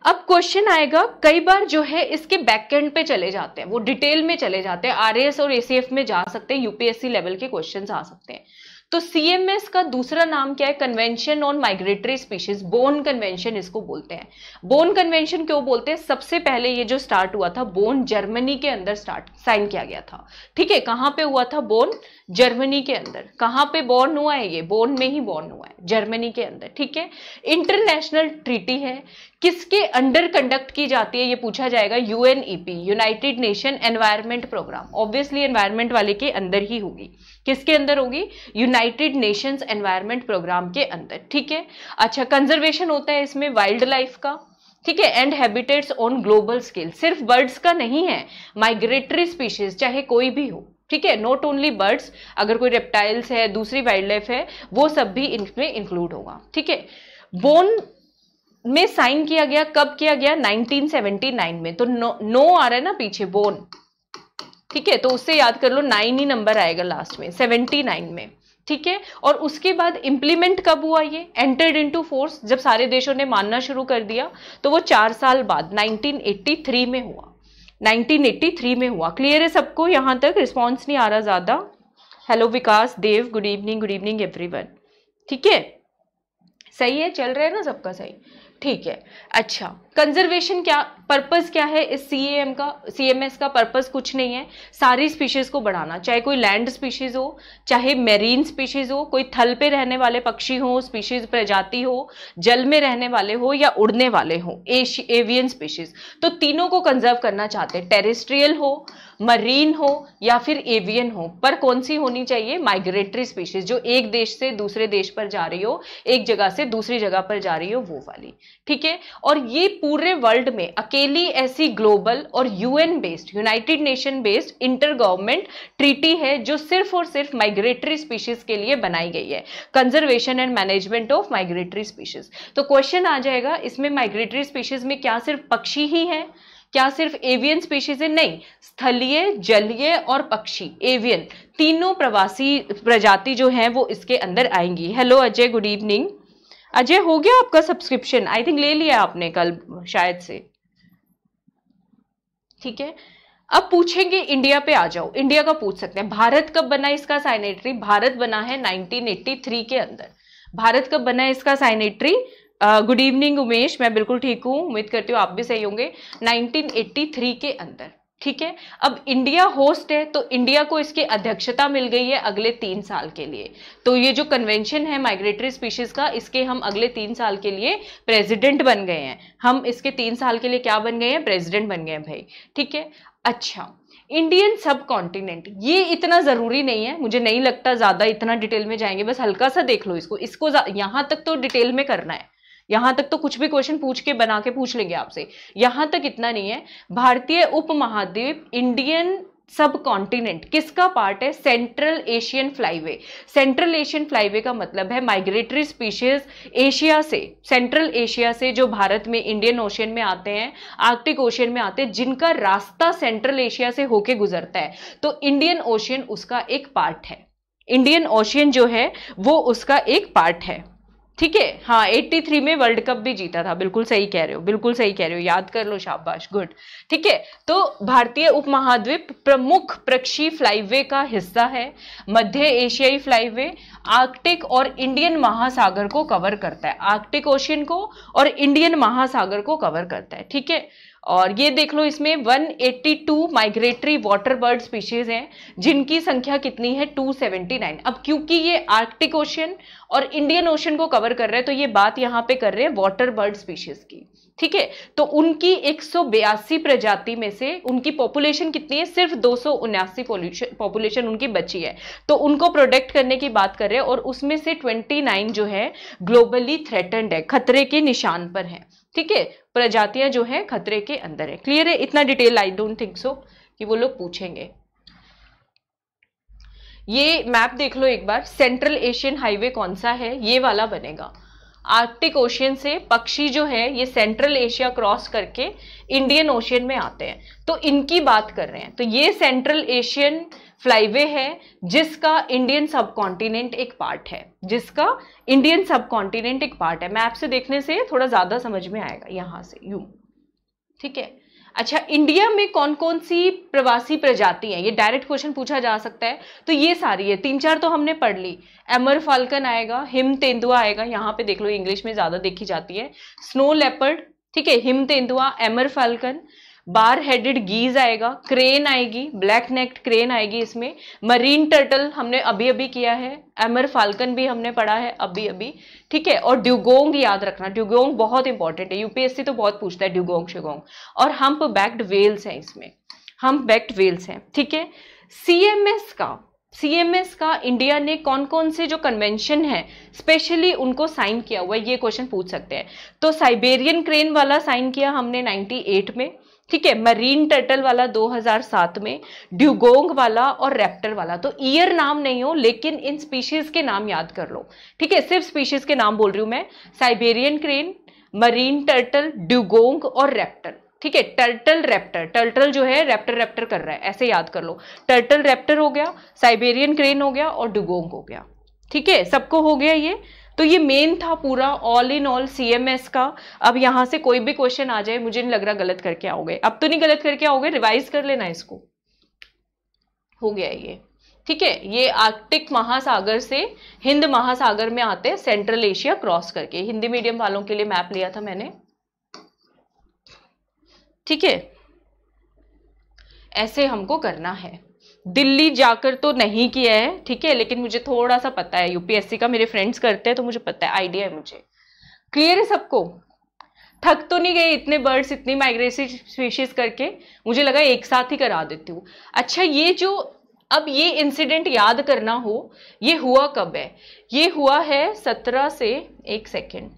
अब क्वेश्चन आएगा कई बार जो है इसके बैकएंड पे चले जाते हैं वो डिटेल में चले जाते हैं आरएएस और एसीएफ में जा सकते हैं यूपीएससी लेवल के क्वेश्चन आ सकते हैं तो सीएमएस का दूसरा नाम क्या है convention on migratory species Bonn convention इसको बोलते हैं बोन कन्वेंशन क्यों बोलते हैं सबसे पहले ये जो स्टार्ट हुआ था बोन जर्मनी के अंदर स्टार्ट साइन किया गया था ठीक है कहां पे हुआ था बोन जर्मनी के अंदर कहां पे बॉर्न हुआ है ये बोन में ही बॉर्न हुआ है जर्मनी के अंदर ठीक है इंटरनेशनल ट्रीटी है किसके अंडर कंडक्ट की जाती है ये पूछा जाएगा UNEP United Nation environment programme obviously environment वाले के अंदर ही होगी किसके अंदर होगी यूनाइटेड नेशंस एनवायरनमेंट प्रोग्राम के अंदर ठीक है अच्छा कंजर्वेशन होता है इसमें वाइल्ड लाइफ का ठीक है and habitats on global scale सिर्फ बर्ड्स का नहीं है माइग्रेटरी स्पीशीज चाहे कोई भी हो ठीक है नॉट ओनली बर्ड्स अगर कोई रेप्टाइल्स है दूसरी वाइल्ड लाइफ है वो सब भी इनमें इंक्लूड होगा ठीक है बोन में साइन किया गया कब किया गया 1979 में तो नो, नो आ रहा है ना पीछे बोन ठीक है तो उससे याद कर लो नाइन ही नंबर आएगा लास्ट में सेवेंटी नाइन में ठीक है और उसके बाद इम्प्लीमेंट कब हुआ ये एंटर्ड इनटू फोर्स जब सारे देशों ने मानना शुरू कर दिया तो वो चार साल बाद 1983 में हुआ 1983 में हुआ क्लियर है सबको यहाँ तक रिस्पॉन्स नहीं आ रहा ज़्यादा hello Vikas Dev good evening good evening everyone ठीक है सही है चल रहा है ना सबका सही ठीक है अच्छा कंजर्वेशन क्या पर्पज़ क्या है इस सी एम का सी एम एस का पर्पज़ कुछ नहीं है सारी स्पीशीज़ को बढ़ाना चाहे कोई लैंड स्पीशीज़ हो चाहे मेरीन स्पीशीज़ हो कोई थल पे रहने वाले पक्षी हो स्पीशीज़ प्रजाति हो जल में रहने वाले हो या उड़ने वाले हो एवियन स्पीशीज़ तो तीनों को कंजर्व करना चाहते हैं टेरिस्ट्रियल हो मरीन हो या फिर एवियन हो पर कौन सी होनी चाहिए माइग्रेटरी स्पीशीज़ जो एक देश से दूसरे देश पर जा रही हो एक जगह से दूसरी जगह पर जा रही हो वो वाली ठीक है और ये पूरे वर्ल्ड में अकेली ऐसी ग्लोबल और UN based United Nation based inter government treaty है जो सिर्फ और सिर्फ माइग्रेटरी स्पीशीज के लिए बनाई गई है conservation and management of migratory species तो क्वेश्चन आ जाएगा इसमें माइग्रेटरी स्पीशीज में क्या सिर्फ पक्षी ही है क्या सिर्फ एवियन स्पीशीज है नहीं स्थलीय जलीय और पक्षी एवियन तीनों प्रवासी प्रजाति जो हैं वो इसके अंदर आएंगी hello Ajay good evening Ajay हो गया आपका सब्सक्रिप्शन आई थिंक ले लिया आपने कल शायद से ठीक है अब पूछेंगे इंडिया पे आ जाओ इंडिया का पूछ सकते हैं भारत कब बना इसका साइनेटरी भारत बना है 1983 के अंदर भारत कब बना इसका साइनेटरी गुड इवनिंग उमेश मैं बिल्कुल ठीक हूं उम्मीद करती हूँ आप भी सही होंगे 1983 के अंदर ठीक है अब इंडिया होस्ट है तो इंडिया को इसकी अध्यक्षता मिल गई है अगले तीन साल के लिए तो ये जो कन्वेंशन है माइग्रेटरी स्पीशीज का इसके हम अगले तीन साल के लिए प्रेसिडेंट बन गए हैं हम इसके तीन साल के लिए क्या बन गए हैं प्रेसिडेंट बन गए हैं भाई ठीक है अच्छा इंडियन सब कॉन्टिनेंट ये इतना ज़रूरी नहीं है मुझे नहीं लगता ज़्यादा इतना डिटेल में जाएंगे बस हल्का सा देख लो इसको इसको यहाँ तक तो डिटेल में करना है यहां तक तो कुछ भी क्वेश्चन पूछ के बना के पूछ लेंगे आपसे यहां तक इतना नहीं है भारतीय उपमहाद्वीप इंडियन सब कॉन्टिनेंट किसका पार्ट है central Asian flyway central Asian flyway का मतलब है माइग्रेटरी स्पीशीज एशिया से सेंट्रल एशिया से जो भारत में इंडियन ओशियन में आते हैं आर्कटिक ओशियन में आते हैं जिनका रास्ता सेंट्रल एशिया से होके गुजरता है तो इंडियन ओशियन उसका एक पार्ट है इंडियन ओशियन जो है वो उसका एक पार्ट है ठीक है हाँ 83 में वर्ल्ड कप भी जीता था बिल्कुल सही कह रहे हो बिल्कुल सही कह रहे हो याद कर लो शाबाश गुड ठीक है तो भारतीय उपमहाद्वीप प्रमुख प्रक्षी फ्लाईवे का हिस्सा है मध्य एशियाई फ्लाईवे आर्कटिक और इंडियन महासागर को कवर करता है आर्कटिक ओशियन को और इंडियन महासागर को कवर करता है ठीक है और ये देख लो इसमें 182 माइग्रेटरी वाटर बर्ड स्पीशीज हैं जिनकी संख्या कितनी है 279 अब क्योंकि ये आर्कटिक ओशन और इंडियन ओशन को कवर कर रहे हैं तो ये बात यहाँ पे कर रहे हैं वाटर बर्ड स्पीशीज की ठीक है तो उनकी एक प्रजाति में से उनकी पॉपुलेशन कितनी है सिर्फ दो पॉपुलेशन उनकी बची है तो उनको प्रोटेक्ट करने की बात कर रहे हैं और उसमें से 29 जो है ग्लोबली थ्रेटन्ड है खतरे के निशान पर है ठीक है प्रजातियां जो है खतरे के अंदर है क्लियर है इतना detail I don't think so कि वो लोग पूछेंगे ये मैप देख लो एक बार सेंट्रल एशियन हाईवे कौन सा है ये वाला बनेगा आर्कटिक ओशियन से पक्षी जो है ये सेंट्रल एशिया क्रॉस करके इंडियन ओशियन में आते हैं तो इनकी बात कर रहे हैं तो ये सेंट्रल एशियन फ्लाईवे है जिसका इंडियन सब कॉन्टिनेंट एक पार्ट है जिसका इंडियन सब कॉन्टिनेंट एक पार्ट है मैप से देखने से थोड़ा ज़्यादा समझ में आएगा यहाँ से यू ठीक है अच्छा इंडिया में कौन कौन सी प्रवासी प्रजाति है ये डायरेक्ट क्वेश्चन पूछा जा सकता है तो ये सारी है तीन चार तो हमने पढ़ ली एमर फाल्कन आएगा हिम तेंदुआ आएगा यहाँ पे देख लो इंग्लिश में ज़्यादा देखी जाती है स्नो लेपर्ड ठीक है हिम तेंदुआ एमर फाल्कन बार हेडेड गीज आएगा क्रेन आएगी ब्लैक नेक्ड क्रेन आएगी इसमें मरीन टर्टल हमने अभी अभी किया है एमर फाल्कन भी हमने पढ़ा है अभी अभी ठीक है और ड्यूगोंग याद रखना ड्यूगोंग बहुत इंपॉर्टेंट है यूपीएससी तो बहुत पूछता है ड्यूगोंग शिगोंग और हम्प बैक्ड वेल्स हैं इसमें हम्प बैक्ड वेल्स हैं ठीक है सीएमएस का सीएमएस का इंडिया ने कौन कौन से जो कन्वेंशन है स्पेशली उनको साइन किया हुआ ये क्वेश्चन पूछ सकते हैं तो साइबेरियन क्रेन वाला साइन किया हमने 98 में ठीक है मरीन टर्टल वाला 2007 में ड्यूगोंग वाला और रेप्टर वाला तो ईयर नाम नहीं हो लेकिन इन स्पीशीज के नाम याद कर लो ठीक है सिर्फ स्पीशीज के नाम बोल रही हूं मैं Siberian crane marine turtle dugong और रैप्टर ठीक है टर्टल रैप्टर टर्टल जो है रैप्टर रैप्टर कर रहा है ऐसे याद कर लो टर्टल रैप्टर हो गया साइबेरियन क्रेन हो गया और डुगोंग हो गया ठीक है सबको हो गया ये तो ये मेन था पूरा ऑल इन ऑल सीएमएस का अब यहाँ से कोई भी क्वेश्चन आ जाए मुझे नहीं लग रहा गलत करके आओगे अब तो नहीं गलत करके आओगे रिवाइज कर लेना इसको हो गया ये ठीक है ये आर्कटिक महासागर से हिंद महासागर में आते हैं सेंट्रल एशिया क्रॉस करके हिंदी मीडियम वालों के लिए मैप लिया था मैंने ठीक है ऐसे हमको करना है दिल्ली जाकर तो नहीं किया है ठीक है लेकिन मुझे थोड़ा सा पता है यूपीएससी का मेरे फ्रेंड्स करते हैं तो मुझे पता है आइडिया है मुझे क्लियर है सबको थक तो नहीं गए इतने बर्ड्स इतनी माइग्रेटरी स्पीशीज करके मुझे लगा एक साथ ही करा देती हूँ अच्छा ये जो अब ये इंसिडेंट याद करना हो ये हुआ कब है ये हुआ है सत्रह से एक सेकेंड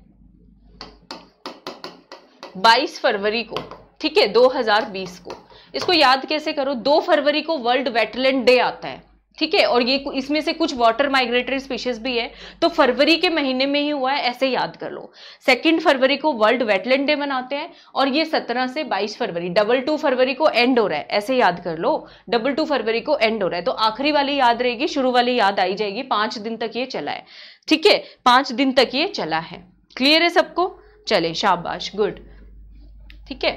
बाईस फरवरी को ठीक है 2020 को इसको याद कैसे करो दो फरवरी को वर्ल्ड वेटलैंड डे आता है ठीक है और ये इसमें से कुछ वाटर माइग्रेटरी स्पीशीज भी है तो फरवरी के महीने में ही हुआ है ऐसे याद कर लो सेकंड फरवरी को वर्ल्ड वेटलैंड डे मनाते हैं और ये 17 से 22 फरवरी डबल टू फरवरी को एंड हो रहा है ऐसे याद कर लो डबल टू फरवरी को एंड हो रहा है तो आखिरी वाली याद रहेगी शुरू वाली याद आई जाएगी पांच दिन तक ये चला है ठीक है पांच दिन तक ये चला है क्लियर है सबको चले शाबाश गुड ठीक है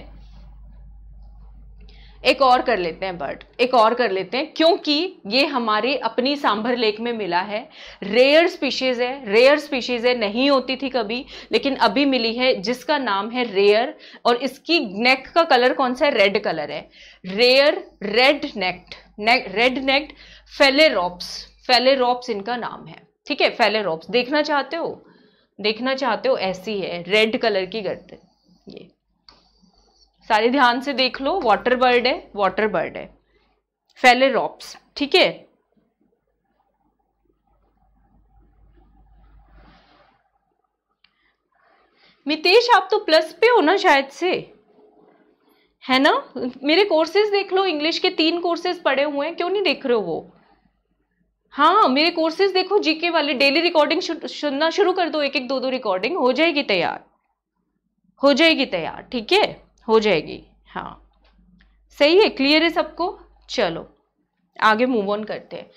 एक और कर लेते हैं बर्ड एक और कर लेते हैं क्योंकि ये हमारे अपनी सांभर लेक में मिला है रेयर स्पीशीज़ है रेयर स्पीशीज़ है नहीं होती थी कभी लेकिन अभी मिली है जिसका नाम है रेयर और इसकी नेक का कलर कौन सा है रेड कलर है रेयर रेड नेक्ट ने, रेड नेक्ट फेलेरोप्स फेलेरोप्स इनका नाम है ठीक है फेलेरोप्स देखना चाहते हो देखना चाहते हो ऐसी है रेड कलर की गर्दन ये सारे ध्यान से देख लो वाटर बर्ड है वाटर बर्ड है रॉप्स ठीक है मितेश आप तो प्लस पे हो ना शायद से है ना मेरे कोर्सेज देख लो इंग्लिश के तीन कोर्सेज पड़े हुए हैं क्यों नहीं देख रहे हो वो हाँ मेरे कोर्सेज देखो जीके वाले डेली रिकॉर्डिंग सुनना शुरू कर दो एक एक दो दो रिकॉर्डिंग हो जाएगी तैयार हो जाएगी तैयार ठीक है हो जाएगी हाँ सही है क्लियर है सबको चलो आगे मूव ऑन करते हैं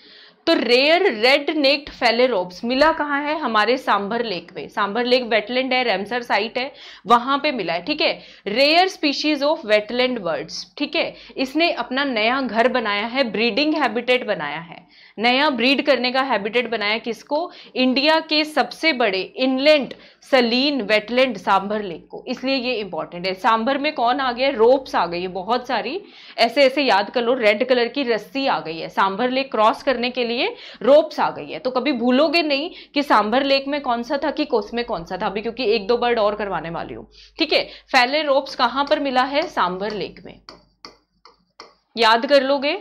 तो रेयर रेड नेक्ड फेलेरोप्स मिला कहाँ है हमारे सांभर लेक में सांभर लेक वेटलैंड है रेमसर साइट है वहां पे मिला है ठीक है rare species of wetland birds ठीक है इसने अपना नया घर बनाया है ब्रीडिंग हैबिटेट बनाया है नया ब्रीड करने का हैबिटेट बनाया किसको इंडिया के सबसे बड़े inland saline wetland Sambhar lake को इसलिए ये इंपॉर्टेंट है सांभर में कौन आ गया रोप्स आ गई है बहुत सारी ऐसे ऐसे याद कर लो रेड कलर की रस्सी आ गई है सांभर लेक क्रॉस करने के लिए रोप्स आ गई है तो कभी भूलोगे नहीं कि सांभर लेक में कौन सा था कि कोस में कौन सा था अभी क्योंकि एक दो बर्ड और करवाने वाली हूँ ठीक है फैले रोप्स कहाँ पर मिला है सांभर लेक में याद कर लोगे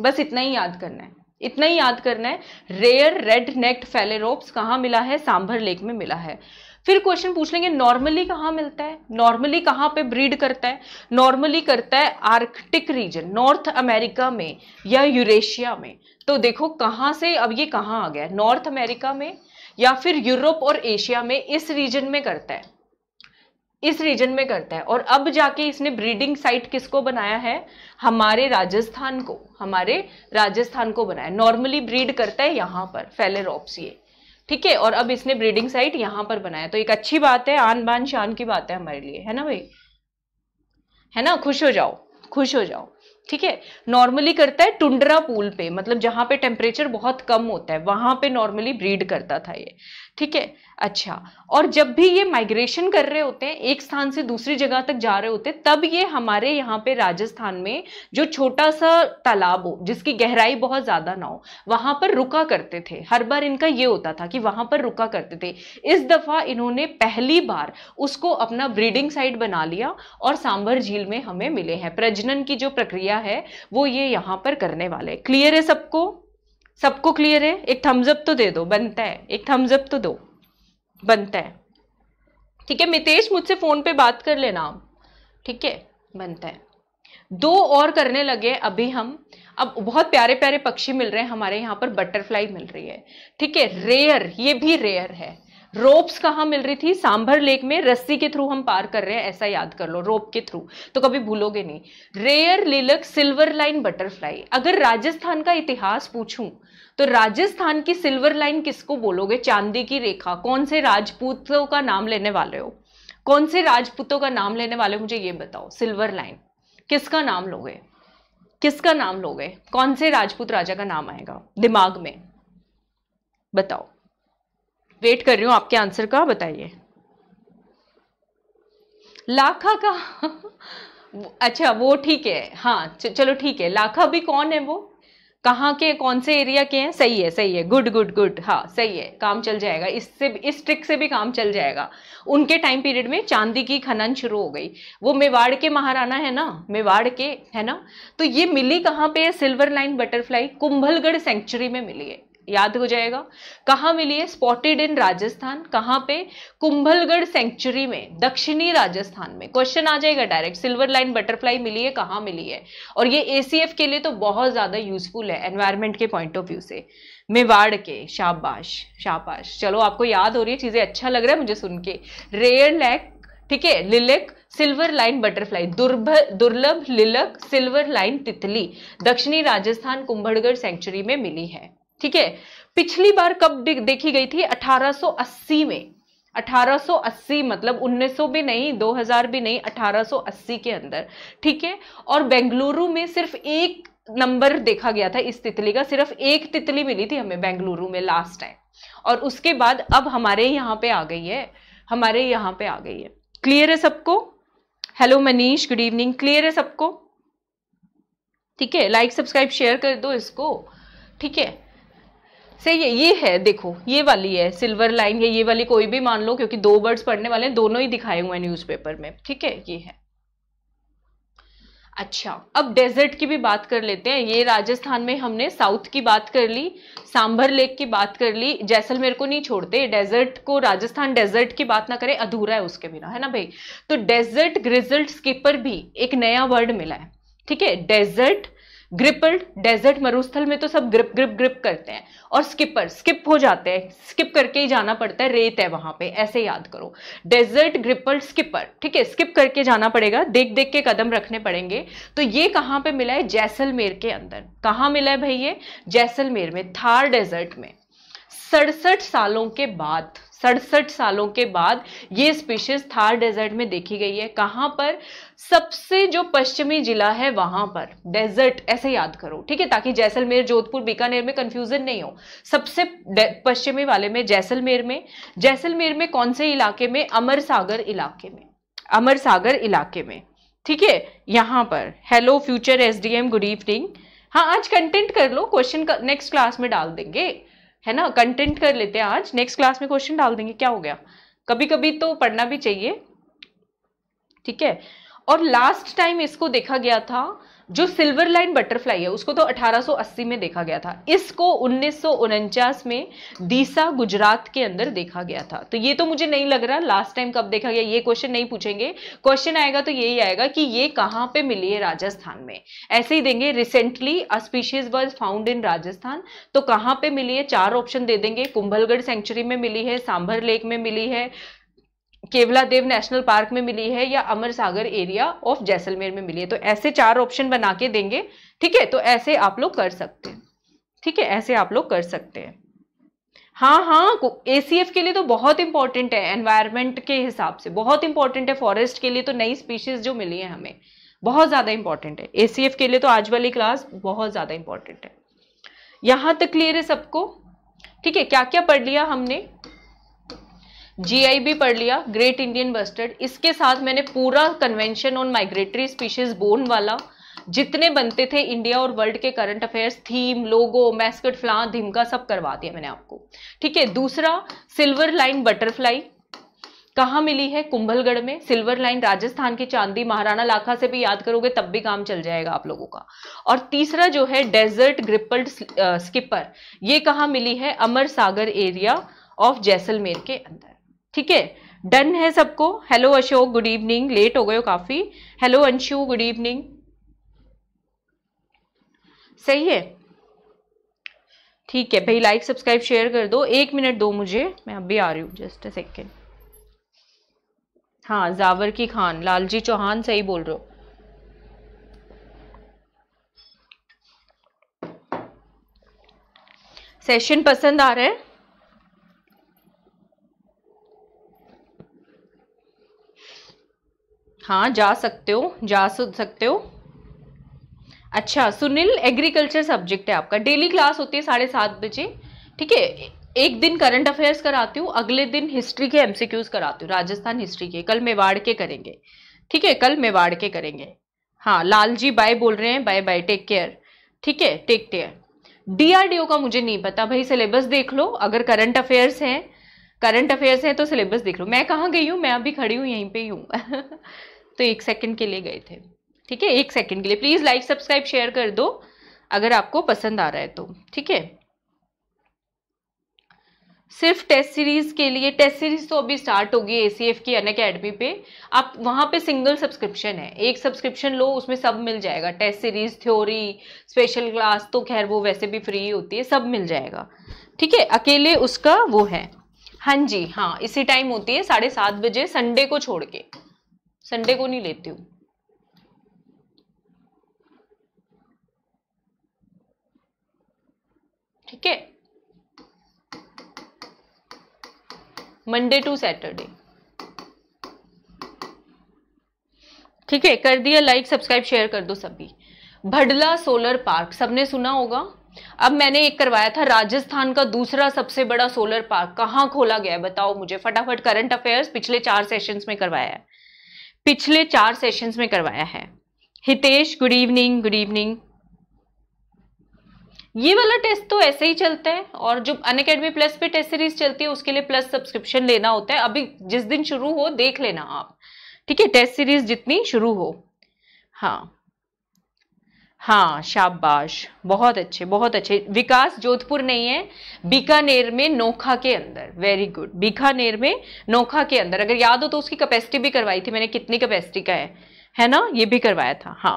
बस इतना ही याद करना है इतना ही याद करना है रेयर रेड नेक्ट फेलेरोप्स कहाँ मिला है सांभर लेक में मिला है फिर क्वेश्चन पूछ लेंगे नॉर्मली कहाँ मिलता है नॉर्मली कहाँ पे ब्रीड करता है नॉर्मली करता है आर्कटिक रीजन नॉर्थ अमेरिका में या यूरेशिया में तो देखो कहाँ से अब ये कहाँ आ गया नॉर्थ अमेरिका में या फिर यूरोप और एशिया में इस रीजन में करता है इस रीजन में करता है और अब जाके इसने ब्रीडिंग साइट किसको बनाया है हमारे राजस्थान को हमारे राजस्थान को बनाया नॉर्मली ब्रीड करता है यहाँ पर फेलेरोप्स ये ठीक है और अब इसने ब्रीडिंग साइट यहाँ पर बनाया तो एक अच्छी बात है आन बान शान की बात है हमारे लिए है ना भाई है ना खुश हो जाओ खुश हो जाओ ठीक है नॉर्मली करता है टुंडरा पूल पे मतलब जहाँ पे टेम्परेचर बहुत कम होता है वहाँ पे नॉर्मली ब्रीड करता था ये ठीक है अच्छा और जब भी ये माइग्रेशन कर रहे होते हैं एक स्थान से दूसरी जगह तक जा रहे होते हैं तब ये हमारे यहाँ पे राजस्थान में जो छोटा सा तालाब हो जिसकी गहराई बहुत ज़्यादा ना हो वहाँ पर रुका करते थे हर बार इनका ये होता था कि वहाँ पर रुका करते थे इस दफ़ा इन्होंने पहली बार उसको अपना ब्रीडिंग साइट बना लिया और सांभर झील में हमें मिले हैं प्रजनन की जो प्रक्रिया है वो ये यहाँ पर करने वाले क्लियर है सबको सबको क्लियर है एक थम्सअप तो दे दो बनता है एक थम्सअप तो दो बनता है ठीक है मितेश मुझसे फ़ोन पे बात कर लेना आप ठीक है बनता है दो और करने लगे अभी हम अब बहुत प्यारे प्यारे पक्षी मिल रहे हैं हमारे यहाँ पर बटरफ्लाई मिल रही है ठीक है रेयर ये भी रेयर है रोप्स कहाँ मिल रही थी सांभर लेक में रस्सी के थ्रू हम पार कर रहे हैं ऐसा याद कर लो रोप के थ्रू तो कभी भूलोगे नहीं rare lilac silver line butterfly अगर राजस्थान का इतिहास पूछूं तो राजस्थान की सिल्वर लाइन किसको बोलोगे चांदी की रेखा कौन से राजपूतों का नाम लेने वाले हो कौन से राजपूतों का नाम लेने वाले मुझे ये बताओ सिल्वर लाइन किसका नाम लोगे किसका नाम लोगे कौन से राजपूत राजा का नाम आएगा दिमाग में बताओ वेट कर रही हूँ आपके आंसर का बताइए लाखा का अच्छा वो ठीक है हाँ चलो ठीक है लाखा भी कौन है वो कहाँ के कौन से एरिया के हैं सही है सही है गुड गुड गुड हाँ सही है काम चल जाएगा इससे इस ट्रिक से भी काम चल जाएगा उनके टाइम पीरियड में चांदी की खनन शुरू हो गई वो मेवाड़ के महाराणा है ना मेवाड़ के है ना तो ये मिली कहाँ पे है silver line butterfly Kumbhalgarh sanctuary में मिली है याद हो जाएगा कहाँ मिली है स्पॉटेड इन राजस्थान कहाँ पे कुंभलगढ़ सेंचुरी में दक्षिणी राजस्थान में क्वेश्चन आ जाएगा डायरेक्ट सिल्वर लाइन बटरफ्लाई मिली है कहाँ मिली है और ये एसीएफ के लिए तो बहुत ज़्यादा यूजफुल है एनवायरमेंट के पॉइंट ऑफ व्यू से मेवाड़ के शाबाश शाबाश चलो आपको याद हो रही है चीज़ें अच्छा लग रहा है मुझे सुन के रेयर लैक ठीक है लिलक सिल्वर लाइन बटरफ्लाई दुर्भ दुर्लभ लिलक सिल्वर लाइन तितली दक्षिणी राजस्थान कुंभड़गढ़ सेंचुरी में मिली है ठीक है पिछली बार कब देखी गई थी 1880 में 1880 मतलब 1900 भी नहीं 2000 भी नहीं 1880 के अंदर ठीक है और बेंगलुरु में सिर्फ एक नंबर देखा गया था इस तितली का सिर्फ एक तितली मिली थी हमें बेंगलुरु में लास्ट टाइम और उसके बाद अब हमारे यहाँ पे आ गई है हमारे यहाँ पे आ गई है क्लियर है सबको hello Manish good evening clear है सबको ठीक है लाइक सब्सक्राइब शेयर कर दो इसको ठीक है से ये ये है देखो ये वाली है सिल्वर लाइन है ये वाली कोई भी मान लो क्योंकि दो वर्ड्स पढ़ने वाले हैं दोनों ही दिखाए हुए हैं न्यूज़पेपर में ठीक है ये है अच्छा अब डेजर्ट की भी बात कर लेते हैं ये राजस्थान में हमने साउथ की बात कर ली सांभर लेक की बात कर ली जैसलमेर को नहीं छोड़ते डेजर्ट को राजस्थान डेजर्ट की बात ना करें अधूरा है उसके बिना है ना भाई तो डेजर्ट ग्रिजल्ट स्कीपर भी एक नया वर्ड मिला है ठीक है डेजर्ट ग्रिपल्ड डेजर्ट मरुस्थल में तो सब ग्रिप ग्रिप ग्रिप करते हैं और स्किपर स्किप हो जाते हैं स्किप करके ही जाना पड़ता है रेत है वहां पे ऐसे याद करो डेजर्ट ग्रिपल्ड स्किपर ठीक है स्किप करके जाना पड़ेगा देख देख के कदम रखने पड़ेंगे तो ये कहाँ पे मिला है जैसलमेर के अंदर कहाँ मिला है भाई ये जैसलमेर में थार डेजर्ट में सड़सठ सालों के बाद सड़सठ सालों के बाद ये स्पीशीज थार डेजर्ट में देखी गई है कहाँ पर सबसे जो पश्चिमी जिला है वहां पर डेजर्ट ऐसे याद करो ठीक है ताकि जैसलमेर जोधपुर बीकानेर में कंफ्यूजन नहीं हो सबसे पश्चिमी वाले में जैसलमेर में जैसलमेर में कौन से इलाके में अमर सागर इलाके में अमर सागर इलाके में ठीक है यहाँ पर hello future S good evening हाँ आज कंटेंट कर लो क्वेश्चन नेक्स्ट क्लास में डाल देंगे है ना कंटेंट कर लेते हैं आज नेक्स्ट क्लास में क्वेश्चन डाल देंगे क्या हो गया कभी कभी तो पढ़ना भी चाहिए ठीक है और लास्ट टाइम इसको देखा गया था जो सिल्वर लाइन बटरफ्लाई है उसको तो 1880 में देखा गया था इसको उन्नीस में दीसा गुजरात के अंदर देखा गया था तो ये तो मुझे नहीं लग रहा लास्ट टाइम कब देखा गया ये क्वेश्चन नहीं पूछेंगे क्वेश्चन आएगा तो यही आएगा कि ये कहां पे मिली है राजस्थान में ऐसे ही देंगे recently a species was found in Rajasthan तो कहां पर मिली है चार ऑप्शन दे देंगे कुंभलगढ़ सेंचुरी में मिली है सांभर लेक में मिली है केवला देव नेशनल पार्क में मिली है या अमर सागर एरिया ऑफ जैसलमेर में मिली है तो ऐसे चार ऑप्शन बना के देंगे ठीक है तो ऐसे आप लोग कर सकते हैं ठीक है ऐसे आप लोग कर सकते हैं हाँ हाँ ए के लिए तो बहुत इंपॉर्टेंट है एनवायरमेंट के हिसाब से बहुत इंपॉर्टेंट है फॉरेस्ट के लिए तो नई स्पीशीज जो मिली है हमें बहुत ज़्यादा इंपॉर्टेंट है ए के लिए तो आज वाली क्लास बहुत ज़्यादा इंपॉर्टेंट है यहां तक क्लियर है सबको ठीक है क्या क्या पढ़ लिया हमने जीआईबी पढ़ लिया ग्रेट इंडियन बस्टर्ड इसके साथ मैंने पूरा convention on migratory species Bonn वाला जितने बनते थे इंडिया और वर्ल्ड के current affairs theme logo mascot फ्ला धिमका सब करवा दिया मैंने आपको ठीक है दूसरा सिल्वर लाइन बटरफ्लाई कहाँ मिली है कुंभलगढ़ में सिल्वर लाइन राजस्थान की चांदी महाराणा लाखा से भी याद करोगे तब भी काम चल जाएगा आप लोगों का और तीसरा जो है डेजर्ट ग्रिपल्ड स्किपर ये कहाँ मिली है अमर सागर एरिया ऑफ जैसलमेर के अंदर ठीक है डन है सबको hello Ashok good evening late हो गए हो काफ़ी हेलो अंशु गुड इवनिंग सही है ठीक है भाई लाइक सब्सक्राइब शेयर कर दो एक मिनट दो मुझे मैं अभी आ रही हूँ जस्ट अ सेकेंड हाँ जावर की खान लालजी चौहान सही बोल रहे हो सेशन पसंद आ रहा है हाँ जा सकते हो जा सकते हो अच्छा सुनील एग्रीकल्चर सब्जेक्ट है आपका डेली क्लास होती है साढ़े सात बजे ठीक है एक दिन करंट अफेयर्स कराती हूँ अगले दिन हिस्ट्री के एमसीक्यूज कराती हूँ राजस्थान हिस्ट्री के कल मेवाड़ के करेंगे ठीक है कल मेवाड़ के करेंगे हाँ लाल जी बाय बोल रहे हैं बाय बाय टेक केयर ठीक है टेक केयर डीआरडीओ का मुझे नहीं पता भाई सिलेबस देख लो अगर करंट अफेयर्स हैं करंट अफेयर्स हैं तो सिलेबस देख लो मैं कहाँ गई हूँ मैं अभी खड़ी हूँ यहीं पे ही हूँ तो एक सेकंड के लिए गए थे ठीक है एक सेकंड के लिए प्लीज़ लाइक सब्सक्राइब शेयर कर दो अगर आपको पसंद आ रहा है तो ठीक है सिर्फ टेस्ट सीरीज के लिए टेस्ट सीरीज तो अभी स्टार्ट होगी ए सी एफ की अन अकेडमी पे आप वहाँ पे सिंगल सब्सक्रिप्शन है एक सब्सक्रिप्शन लो उसमें सब मिल जाएगा test series theory special class तो खैर वो वैसे भी फ्री होती है सब मिल जाएगा ठीक है अकेले उसका वो है हाँ जी हाँ इसी टाइम होती है साढ़े सात बजे संडे को छोड़ के संडे को नहीं लेती हूँ ठीक है मंडे टू सैटरडे ठीक है कर दिया लाइक सब्सक्राइब शेयर कर दो सभी भडला सोलर पार्क सबने सुना होगा अब मैंने एक करवाया था राजस्थान का दूसरा सबसे बड़ा सोलर पार्क कहाँ खोला गया है बताओ मुझे फटाफट करंट अफेयर्स पिछले चार सेशंस में करवाया है पिछले चार सेशंस में करवाया है Hitesh good evening good evening ये वाला टेस्ट तो ऐसे ही चलता है और जो अन अकेडमी प्लस पे टेस्ट सीरीज चलती है उसके लिए प्लस सब्सक्रिप्शन लेना होता है अभी जिस दिन शुरू हो देख लेना आप ठीक है टेस्ट सीरीज जितनी शुरू हो हाँ हाँ शाबाश बहुत अच्छे बहुत अच्छे विकास जोधपुर नहीं है बीकानेर में नोखा के अंदर वेरी गुड बीकानेर में नोखा के अंदर अगर याद हो तो उसकी कैपेसिटी भी करवाई थी मैंने कितनी कैपेसिटी का है है ना ये भी करवाया था हाँ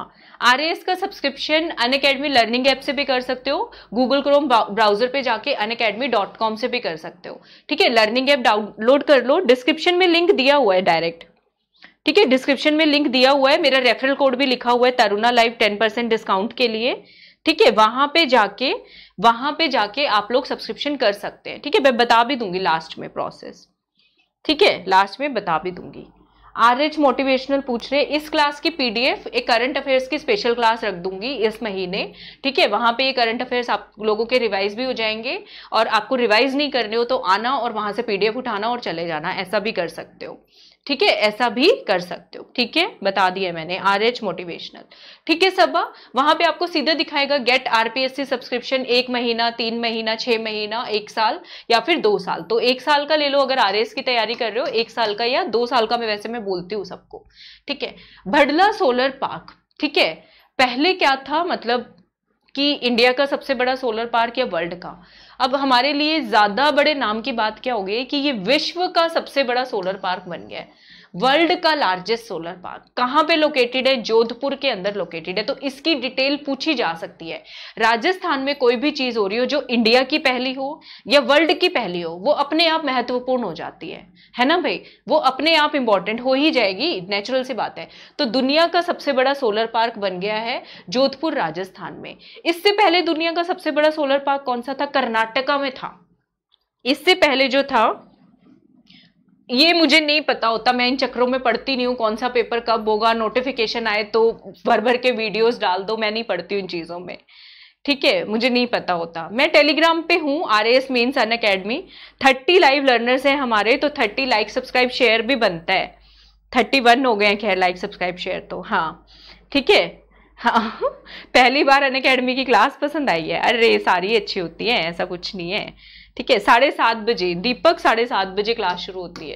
आर का subscription Unacademy learning app से भी कर सकते हो गूगल क्रोम ब्राउजर पे जाके अन अकेडमी डॉट कॉम से भी कर सकते हो ठीक है लर्निंग ऐप डाउनलोड कर लो डिस्क्रिप्शन में लिंक दिया हुआ है डायरेक्ट ठीक है डिस्क्रिप्शन में लिंक दिया हुआ है मेरा रेफरल कोड भी लिखा हुआ है Taruna live ten percent discount के लिए ठीक है वहां पे जाके वहां पे जाके आप लोग सब्सक्रिप्शन कर सकते हैं ठीक है मैं बता भी दूंगी लास्ट में प्रोसेस ठीक है लास्ट में बता भी दूंगी आर एच मोटिवेशनल पूछ रहे इस क्लास की पीडीएफ एक करंट अफेयर्स की स्पेशल क्लास रख दूंगी इस महीने ठीक है वहां पे ये करंट अफेयर्स आप लोगों के रिवाइज भी हो जाएंगे और आपको रिवाइज नहीं करने हो तो आना और वहां से पीडीएफ उठाना और चले जाना ऐसा भी कर सकते हो ठीक है ऐसा भी कर सकते हो ठीक है बता दिया मैंने आर एच मोटिवेशनल ठीक है सबा वहां पे आपको सीधा दिखाएगा गेट आरपीएससी सब्सक्रिप्शन एक महीना तीन महीना छह महीना एक साल या फिर दो साल तो एक साल का ले लो अगर आर की तैयारी कर रहे हो एक साल का या दो साल का मैं वैसे मैं बोलती हूँ सबको ठीक है भडला सोलर पार्क ठीक है पहले क्या था मतलब कि इंडिया का सबसे बड़ा सोलर पार्क या वर्ल्ड का अब हमारे लिए ज़्यादा बड़े नाम की बात क्या हो गई कि ये विश्व का सबसे बड़ा सोलर पार्क बन गया है वर्ल्ड का लार्जेस्ट सोलर पार्क कहां पे लोकेटेड है जोधपुर के अंदर लोकेटेड है तो इसकी डिटेल पूछी जा सकती है राजस्थान में कोई भी चीज हो रही हो जो इंडिया की पहली हो या वर्ल्ड की पहली हो वो अपने आप महत्वपूर्ण हो जाती है है ना भाई वो अपने आप इंपॉर्टेंट हो ही जाएगी नेचुरल सी बात है तो दुनिया का सबसे बड़ा सोलर पार्क बन गया है जोधपुर राजस्थान में इससे पहले दुनिया का सबसे बड़ा सोलर पार्क कौन सा था कर्नाटका में था इससे पहले जो था ये मुझे नहीं पता होता मैं इन चक्रों में पढ़ती नहीं हूँ कौन सा पेपर कब होगा नोटिफिकेशन आए तो भर भर के वीडियोस डाल दो मैं नहीं पढ़ती हूँ इन चीज़ों में ठीक है मुझे नहीं पता होता मैं टेलीग्राम पे हूँ R S mains Unacademy thirty live learners हैं हमारे तो थर्टी लाइक सब्सक्राइब शेयर भी बनता है थर्टी वन हो गए हैं खैर लाइक सब्सक्राइब शेयर तो हाँ ठीक है हाँ पहली बार अन अकेडमी की क्लास पसंद आई है अरे सारी अच्छी होती है ऐसा कुछ नहीं है ठीक है साढ़े सात बजे दीपक साढ़े सात बजे क्लास शुरू होती है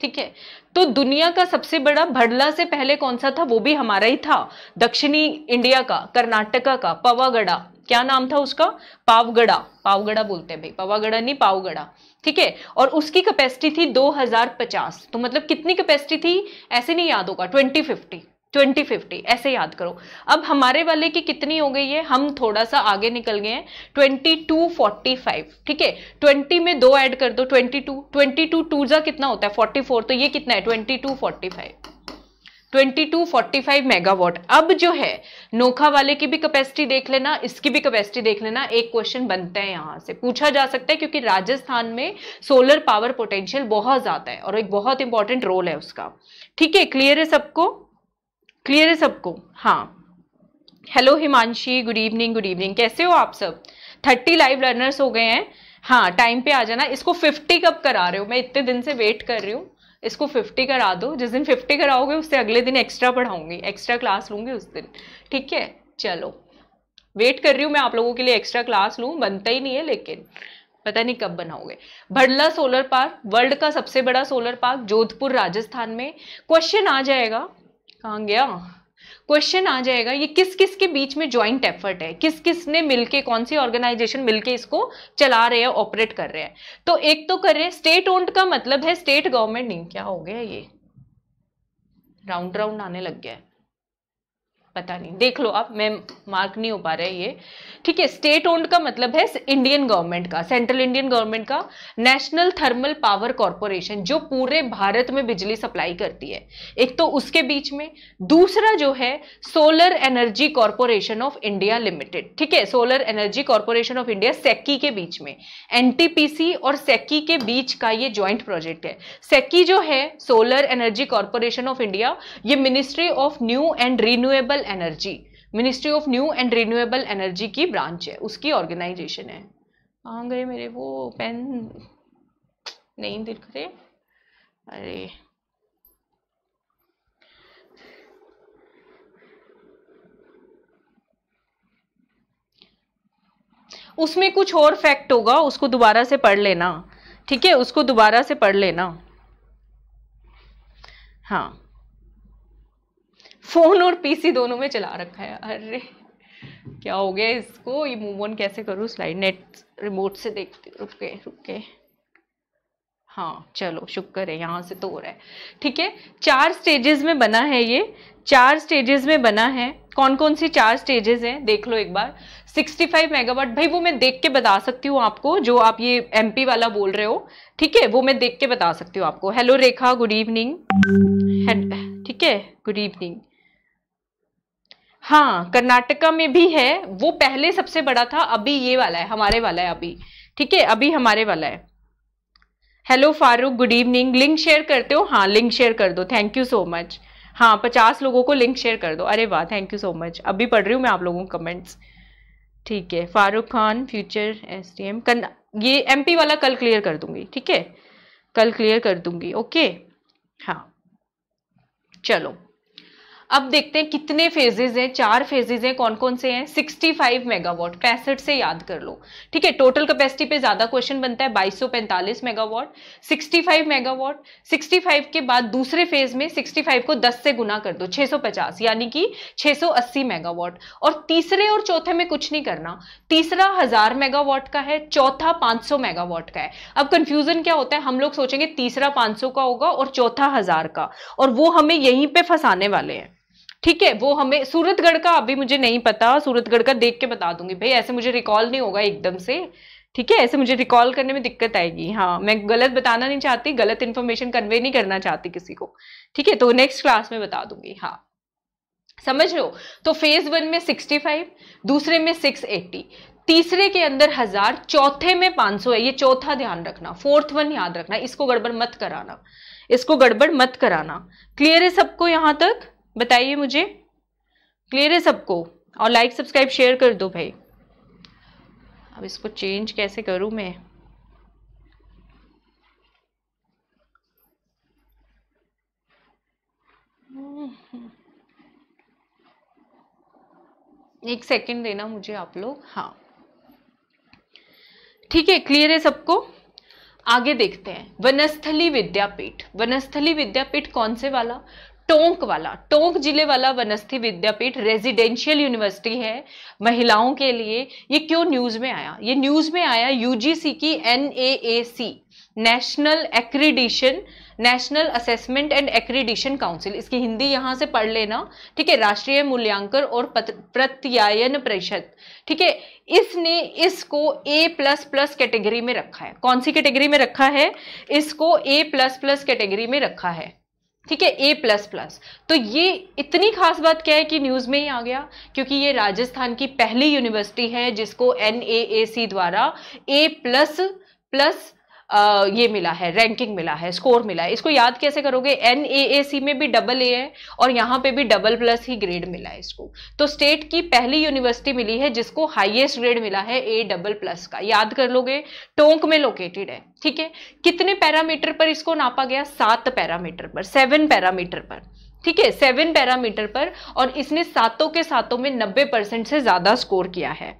ठीक है तो दुनिया का सबसे बड़ा भड़ला से पहले कौन सा था वो भी हमारा ही था दक्षिणी इंडिया का कर्नाटका का पवागढ़ा क्या नाम था उसका पावगढ़ा पावगढ़ा बोलते हैं भाई पावागढ़ा नहीं पावगढ़ा ठीक है और उसकी कैपेसिटी थी 2050 तो मतलब कितनी कैपेसिटी थी ऐसे नहीं याद होगा 2050 ट्वेंटी फिफ्टी ऐसे याद करो अब हमारे वाले की कितनी हो गई है हम थोड़ा सा आगे निकल गए हैं ट्वेंटी टू फोर्टी फाइव ठीक है ट्वेंटी में दो ऐड कर दो twenty two twenty two two जा कितना होता है फोर्टी फोर तो ये कितना है twenty two forty five twenty two forty five megawatt अब जो है नोखा वाले की भी कैपेसिटी देख लेना इसकी भी कैपेसिटी देख लेना एक क्वेश्चन बनता है यहाँ से पूछा जा सकता है क्योंकि राजस्थान में सोलर पावर पोटेंशियल बहुत ज़्यादा है और एक बहुत इंपॉर्टेंट रोल है उसका ठीक है क्लियर है सबको क्लियर है सबको हाँ hello Himanshi good evening good evening कैसे हो आप सब थर्टी लाइव लर्नर्स हो गए हैं हाँ टाइम पे आ जाना इसको फिफ्टी कब करा रहे हो मैं इतने दिन से वेट कर रही हूँ इसको फिफ्टी करा दो जिस दिन फिफ्टी कराओगे उससे अगले दिन एक्स्ट्रा पढ़ाऊंगी एक्स्ट्रा क्लास लूँगी उस दिन ठीक है चलो वेट कर रही हूँ मैं आप लोगों के लिए एक्स्ट्रा क्लास लूँ बनता ही नहीं है लेकिन पता नहीं कब बनाओगे भडला सोलर पार्क वर्ल्ड का सबसे बड़ा सोलर पार्क जोधपुर राजस्थान में क्वेश्चन आ जाएगा कहाँ गया क्वेश्चन आ जाएगा ये किस किस के बीच में ज्वाइंट एफर्ट है किस किस ने मिलके कौन सी ऑर्गेनाइजेशन मिलके इसको चला रहे हैं ऑपरेट कर रहे हैं तो एक तो कर रहे हैं स्टेट ओन्ड का मतलब है स्टेट गवर्नमेंट नहीं क्या हो गया ये राउंड राउंड आने लग गया है पता नहीं देख लो आप मैं मार्क नहीं हो पा रहा है ये ठीक है स्टेट ओन्ड का मतलब है इंडियन गवर्नमेंट का सेंट्रल इंडियन गवर्नमेंट का नेशनल थर्मल पावर कॉरपोरेशन जो पूरे भारत में बिजली सप्लाई करती है एक तो उसके बीच में दूसरा जो है Solar Energy Corporation of India Limited ठीक है Solar Energy Corporation of India SECI के बीच में एनटीपीसी और सेक्की के बीच का ये ज्वाइंट प्रोजेक्ट है सेक्की जो है Solar Energy Corporation of India ये ministry of new and renewable renewable energy ministry of new and renewable energy की ब्रांच है उसकी ऑर्गेनाइजेशन है कहाँ गए मेरे वो पेन नहीं दिख रहे अरे उसमें कुछ और फैक्ट होगा उसको दोबारा से पढ़ लेना ठीक है उसको दोबारा से पढ़ लेना हाँ फ़ोन और पीसी दोनों में चला रखा है अरे क्या हो गया इसको ये मूव ऑन कैसे करूँ स्लाइड नेट रिमोट से देखती रुक के रुक के हाँ चलो शुक्र है यहाँ से तो हो रहा है ठीक है चार स्टेजेस में बना है ये चार स्टेजेस में बना है कौन कौन सी चार स्टेजेस हैं देख लो एक बार 65 मेगावाट भाई वो मैं देख के बता सकती हूँ आपको जो आप ये एमपी वाला बोल रहे हो ठीक है वो मैं देख के बता सकती हूँ आपको हेलो रेखा गुड इवनिंग ठीक है गुड इवनिंग हाँ कर्नाटका में भी है वो पहले सबसे बड़ा था अभी ये वाला है हमारे वाला है अभी ठीक है अभी हमारे वाला है hello Farooq good evening link share करते हो हाँ लिंक शेयर कर दो थैंक यू सो मच हाँ पचास लोगों को लिंक शेयर कर दो अरे वाह थैंक यू सो मच अभी पढ़ रही हूँ मैं आप लोगों को कमेंट्स ठीक है Farooq Khan future S T M ये एम वाला कल क्लियर कर दूंगी ठीक है कल क्लियर कर दूंगी ओके हाँ चलो अब देखते हैं कितने फेजेज हैं चार फेजेज हैं कौन कौन से हैं 65 मेगावाट पैंसठ से याद कर लो ठीक है टोटल कैपेसिटी पे ज्यादा क्वेश्चन बनता है 2245 मेगावाट 65 मेगावाट 65 के बाद दूसरे फेज में 65 को 10 से गुना कर दो 650 यानी कि 680 मेगावाट और तीसरे और चौथे में कुछ नहीं करना तीसरा हजार मेगावाट का है चौथा पांच मेगावाट का है अब कंफ्यूजन क्या होता है हम लोग सोचेंगे तीसरा पांच का होगा और चौथा हजार का और वो हमें यहीं पर फंसाने वाले हैं ठीक है वो हमें सूरतगढ़ का अभी मुझे नहीं पता सूरतगढ़ का देख के बता दूंगी भाई ऐसे मुझे रिकॉल नहीं होगा एकदम से ठीक है ऐसे मुझे रिकॉल करने में दिक्कत आएगी हाँ मैं गलत बताना नहीं चाहती गलत इन्फॉर्मेशन कन्वे नहीं करना चाहती किसी को ठीक है तो नेक्स्ट क्लास में बता दूंगी हाँ समझ लो तो फेज वन में 65 दूसरे में 680 तीसरे के अंदर हजार चौथे में 500 है ये चौथा ध्यान रखना फोर्थ वन याद रखना इसको गड़बड़ मत कराना इसको गड़बड़ मत कराना क्लियर है सबको यहां तक बताइए मुझे क्लियर है सबको और लाइक सब्सक्राइब शेयर कर दो भाई अब इसको चेंज कैसे करूं मैं एक सेकंड देना मुझे आप लोग हाँ ठीक है क्लियर है सबको आगे देखते हैं वनस्थली विद्यापीठ वनस्थली विद्यापीठ कौन से वाला टोंक वाला टोंक जिले वाला वनस्थी विद्यापीठ रेजिडेंशियल यूनिवर्सिटी है महिलाओं के लिए ये क्यों न्यूज में आया ये न्यूज में आया यूजीसी की N National Accreditation National Assessment and Accreditation Council इसकी हिंदी यहाँ से पढ़ लेना ठीक है राष्ट्रीय मूल्यांकन और प्रत्यायन परिषद ठीक है इसने इसको ए प्लस प्लस कैटेगरी में रखा है कौन सी कैटेगरी में रखा है इसको ए प्लस प्लस कैटेगरी में रखा है ठीक है ए प्लस प्लस तो ये इतनी खास बात क्या है कि न्यूज़ में ही आ गया क्योंकि ये राजस्थान की पहली यूनिवर्सिटी है जिसको एन द्वारा ए प्लस प्लस ये मिला है रैंकिंग मिला है स्कोर मिला है इसको याद कैसे करोगे एन ए ए सी में भी डबल ए है और यहाँ पे भी डबल प्लस ही ग्रेड मिला है इसको तो स्टेट की पहली यूनिवर्सिटी मिली है जिसको हाईएस्ट ग्रेड मिला है ए डबल प्लस का याद कर लोगे टोंक में लोकेटेड है ठीक है कितने पैरामीटर पर इसको नापा गया सात पैरामीटर पर सेवन पैरामीटर पर ठीक है सेवन पैरामीटर पर और इसने सातों के सातों में नब्बे परसेंट से ज़्यादा स्कोर किया है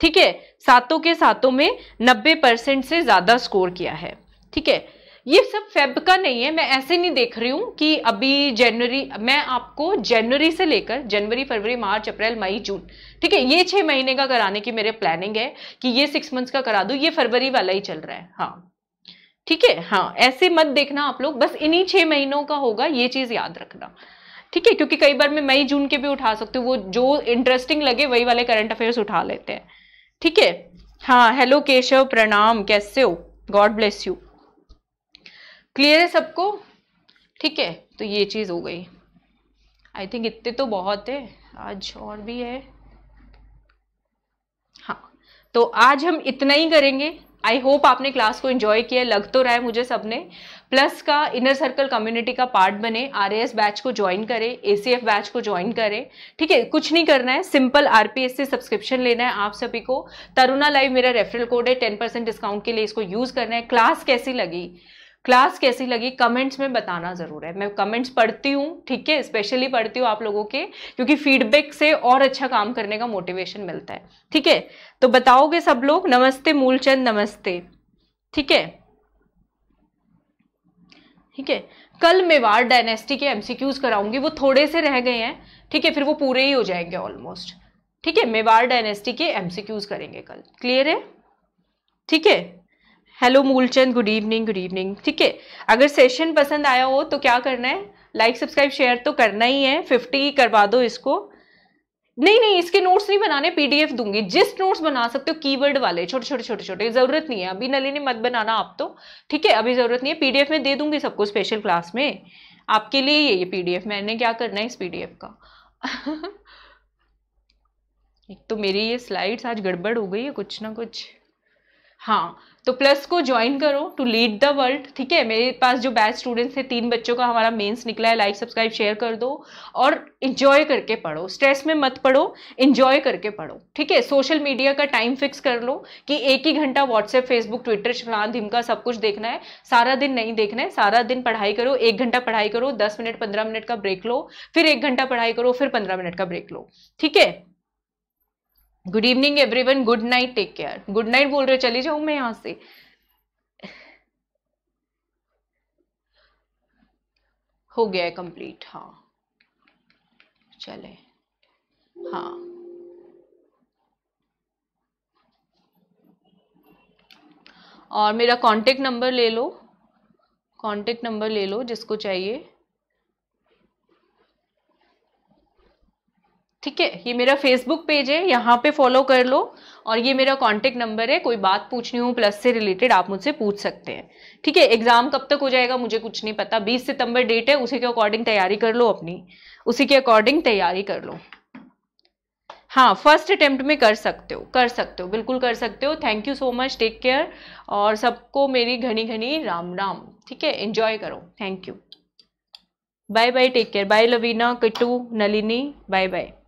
ठीक है सातों के सातों में नब्बे परसेंट से ज़्यादा स्कोर किया है ठीक है ये सब फेब का नहीं है मैं ऐसे नहीं देख रही हूं कि अभी जनवरी मैं आपको जनवरी से लेकर जनवरी फरवरी मार्च अप्रैल मई जून ठीक है ये छह महीने का कराने की मेरे प्लानिंग है कि ये सिक्स मंथ्स का करा दू ये फरवरी वाला ही चल रहा है हाँ ठीक है हाँ ऐसे मत देखना आप लोग बस इन्हीं छह महीनों का होगा ये चीज़ याद रखना ठीक है क्योंकि कई बार मैं मई जून के भी उठा सकती हूँ वो जो इंटरेस्टिंग लगे वही वाले करंट अफेयर्स उठा लेते हैं ठीक है हाँ हेलो केशव प्रणाम कैसे हो गॉड ब्लेस यू क्लियर है सबको ठीक है तो ये चीज़ हो गई आई थिंक इतने तो बहुत है आज और भी है हाँ तो आज हम इतना ही करेंगे आई होप आपने क्लास को इन्जॉय किया लग तो रहा है मुझे सबने प्लस का इनर सर्कल कम्युनिटी का पार्ट बने आर बैच को ज्वाइन करें ए बैच को ज्वाइन करें ठीक है कुछ नहीं करना है सिंपल आर से सब्सक्रिप्शन लेना है आप सभी को तरुणा लाइव मेरा रेफरल कोड है टेन डिस्काउंट के लिए इसको यूज़ करना है क्लास कैसी लगी क्लास कैसी लगी कमेंट्स में बताना ज़रूर है मैं कमेंट्स पढ़ती हूँ ठीक है स्पेशली पढ़ती हूँ आप लोगों के क्योंकि फीडबैक से और अच्छा काम करने का मोटिवेशन मिलता है ठीक है तो बताओगे सब लोग नमस्ते मूलचंद नमस्ते ठीक है ठीक है कल मेवाड़ डायनेस्टी के एमसीक्यूज कराऊंगी वो थोड़े से रह गए हैं ठीक है फिर वो पूरे ही हो जाएंगे ऑलमोस्ट ठीक है मेवाड़ डायनेस्टी के एमसीक्यूज करेंगे कल क्लियर है ठीक है hello Moolchand good evening good evening ठीक है अगर सेशन पसंद आया हो तो क्या करना है लाइक सब्सक्राइब शेयर तो करना ही है फिफ्टी करवा दो इसको नहीं नहीं इसके नोट्स नहीं बनाने पीडीएफ दूंगी जिस नोट्स बना सकते हो कीवर्ड वाले छोटे छोटे छोटे छोटे जरूरत नहीं है अभी नली ने मत बनाना आप तो ठीक है अभी जरूरत नहीं है पीडीएफ में दे दूंगी सबको स्पेशल क्लास में आपके लिए ये पीडीएफ मैंने क्या करना है इस पीडीएफ का एक तो मेरी ये स्लाइड्स आज गड़बड़ हो गई है कुछ ना कुछ हाँ तो प्लस को ज्वाइन करो टू लीड द वर्ल्ड ठीक है मेरे पास जो बैच स्टूडेंट्स थे तीन बच्चों का हमारा मेंस निकला है लाइक सब्सक्राइब शेयर कर दो और इन्जॉय करके पढ़ो स्ट्रेस में मत पढ़ो इन्जॉय करके पढ़ो ठीक है सोशल मीडिया का टाइम फिक्स कर लो कि एक ही घंटा व्हाट्सएप फेसबुक ट्विटर शांत धिमका सब कुछ देखना है सारा दिन नहीं देखना है सारा दिन पढ़ाई करो एक घंटा पढ़ाई करो दस मिनट पंद्रह मिनट का ब्रेक लो फिर एक घंटा पढ़ाई करो फिर पंद्रह मिनट का ब्रेक लो ठीक है good evening everyone good night take care good night बोल रहे हो चली जाऊं मैं यहाँ से हो गया है कंप्लीट हाँ चले हाँ और मेरा कांटेक्ट नंबर ले लो कांटेक्ट नंबर ले लो जिसको चाहिए ठीक है ये मेरा फेसबुक पेज है यहाँ पे फॉलो कर लो और ये मेरा कॉन्टेक्ट नंबर है कोई बात पूछनी हो प्लस से रिलेटेड आप मुझसे पूछ सकते हैं ठीक है एग्ज़ाम कब तक हो जाएगा मुझे कुछ नहीं पता 20 सितंबर डेट है उसी के अकॉर्डिंग तैयारी कर लो अपनी उसी के अकॉर्डिंग तैयारी कर लो हाँ फर्स्ट अटेम्प्ट में कर सकते हो कर सकते हो बिल्कुल कर सकते हो thank you so much take care और सबको मेरी घनी घनी राम राम ठीक है इंजॉय करो thank you bye bye take care bye Lavina Kittu Nalini bye bye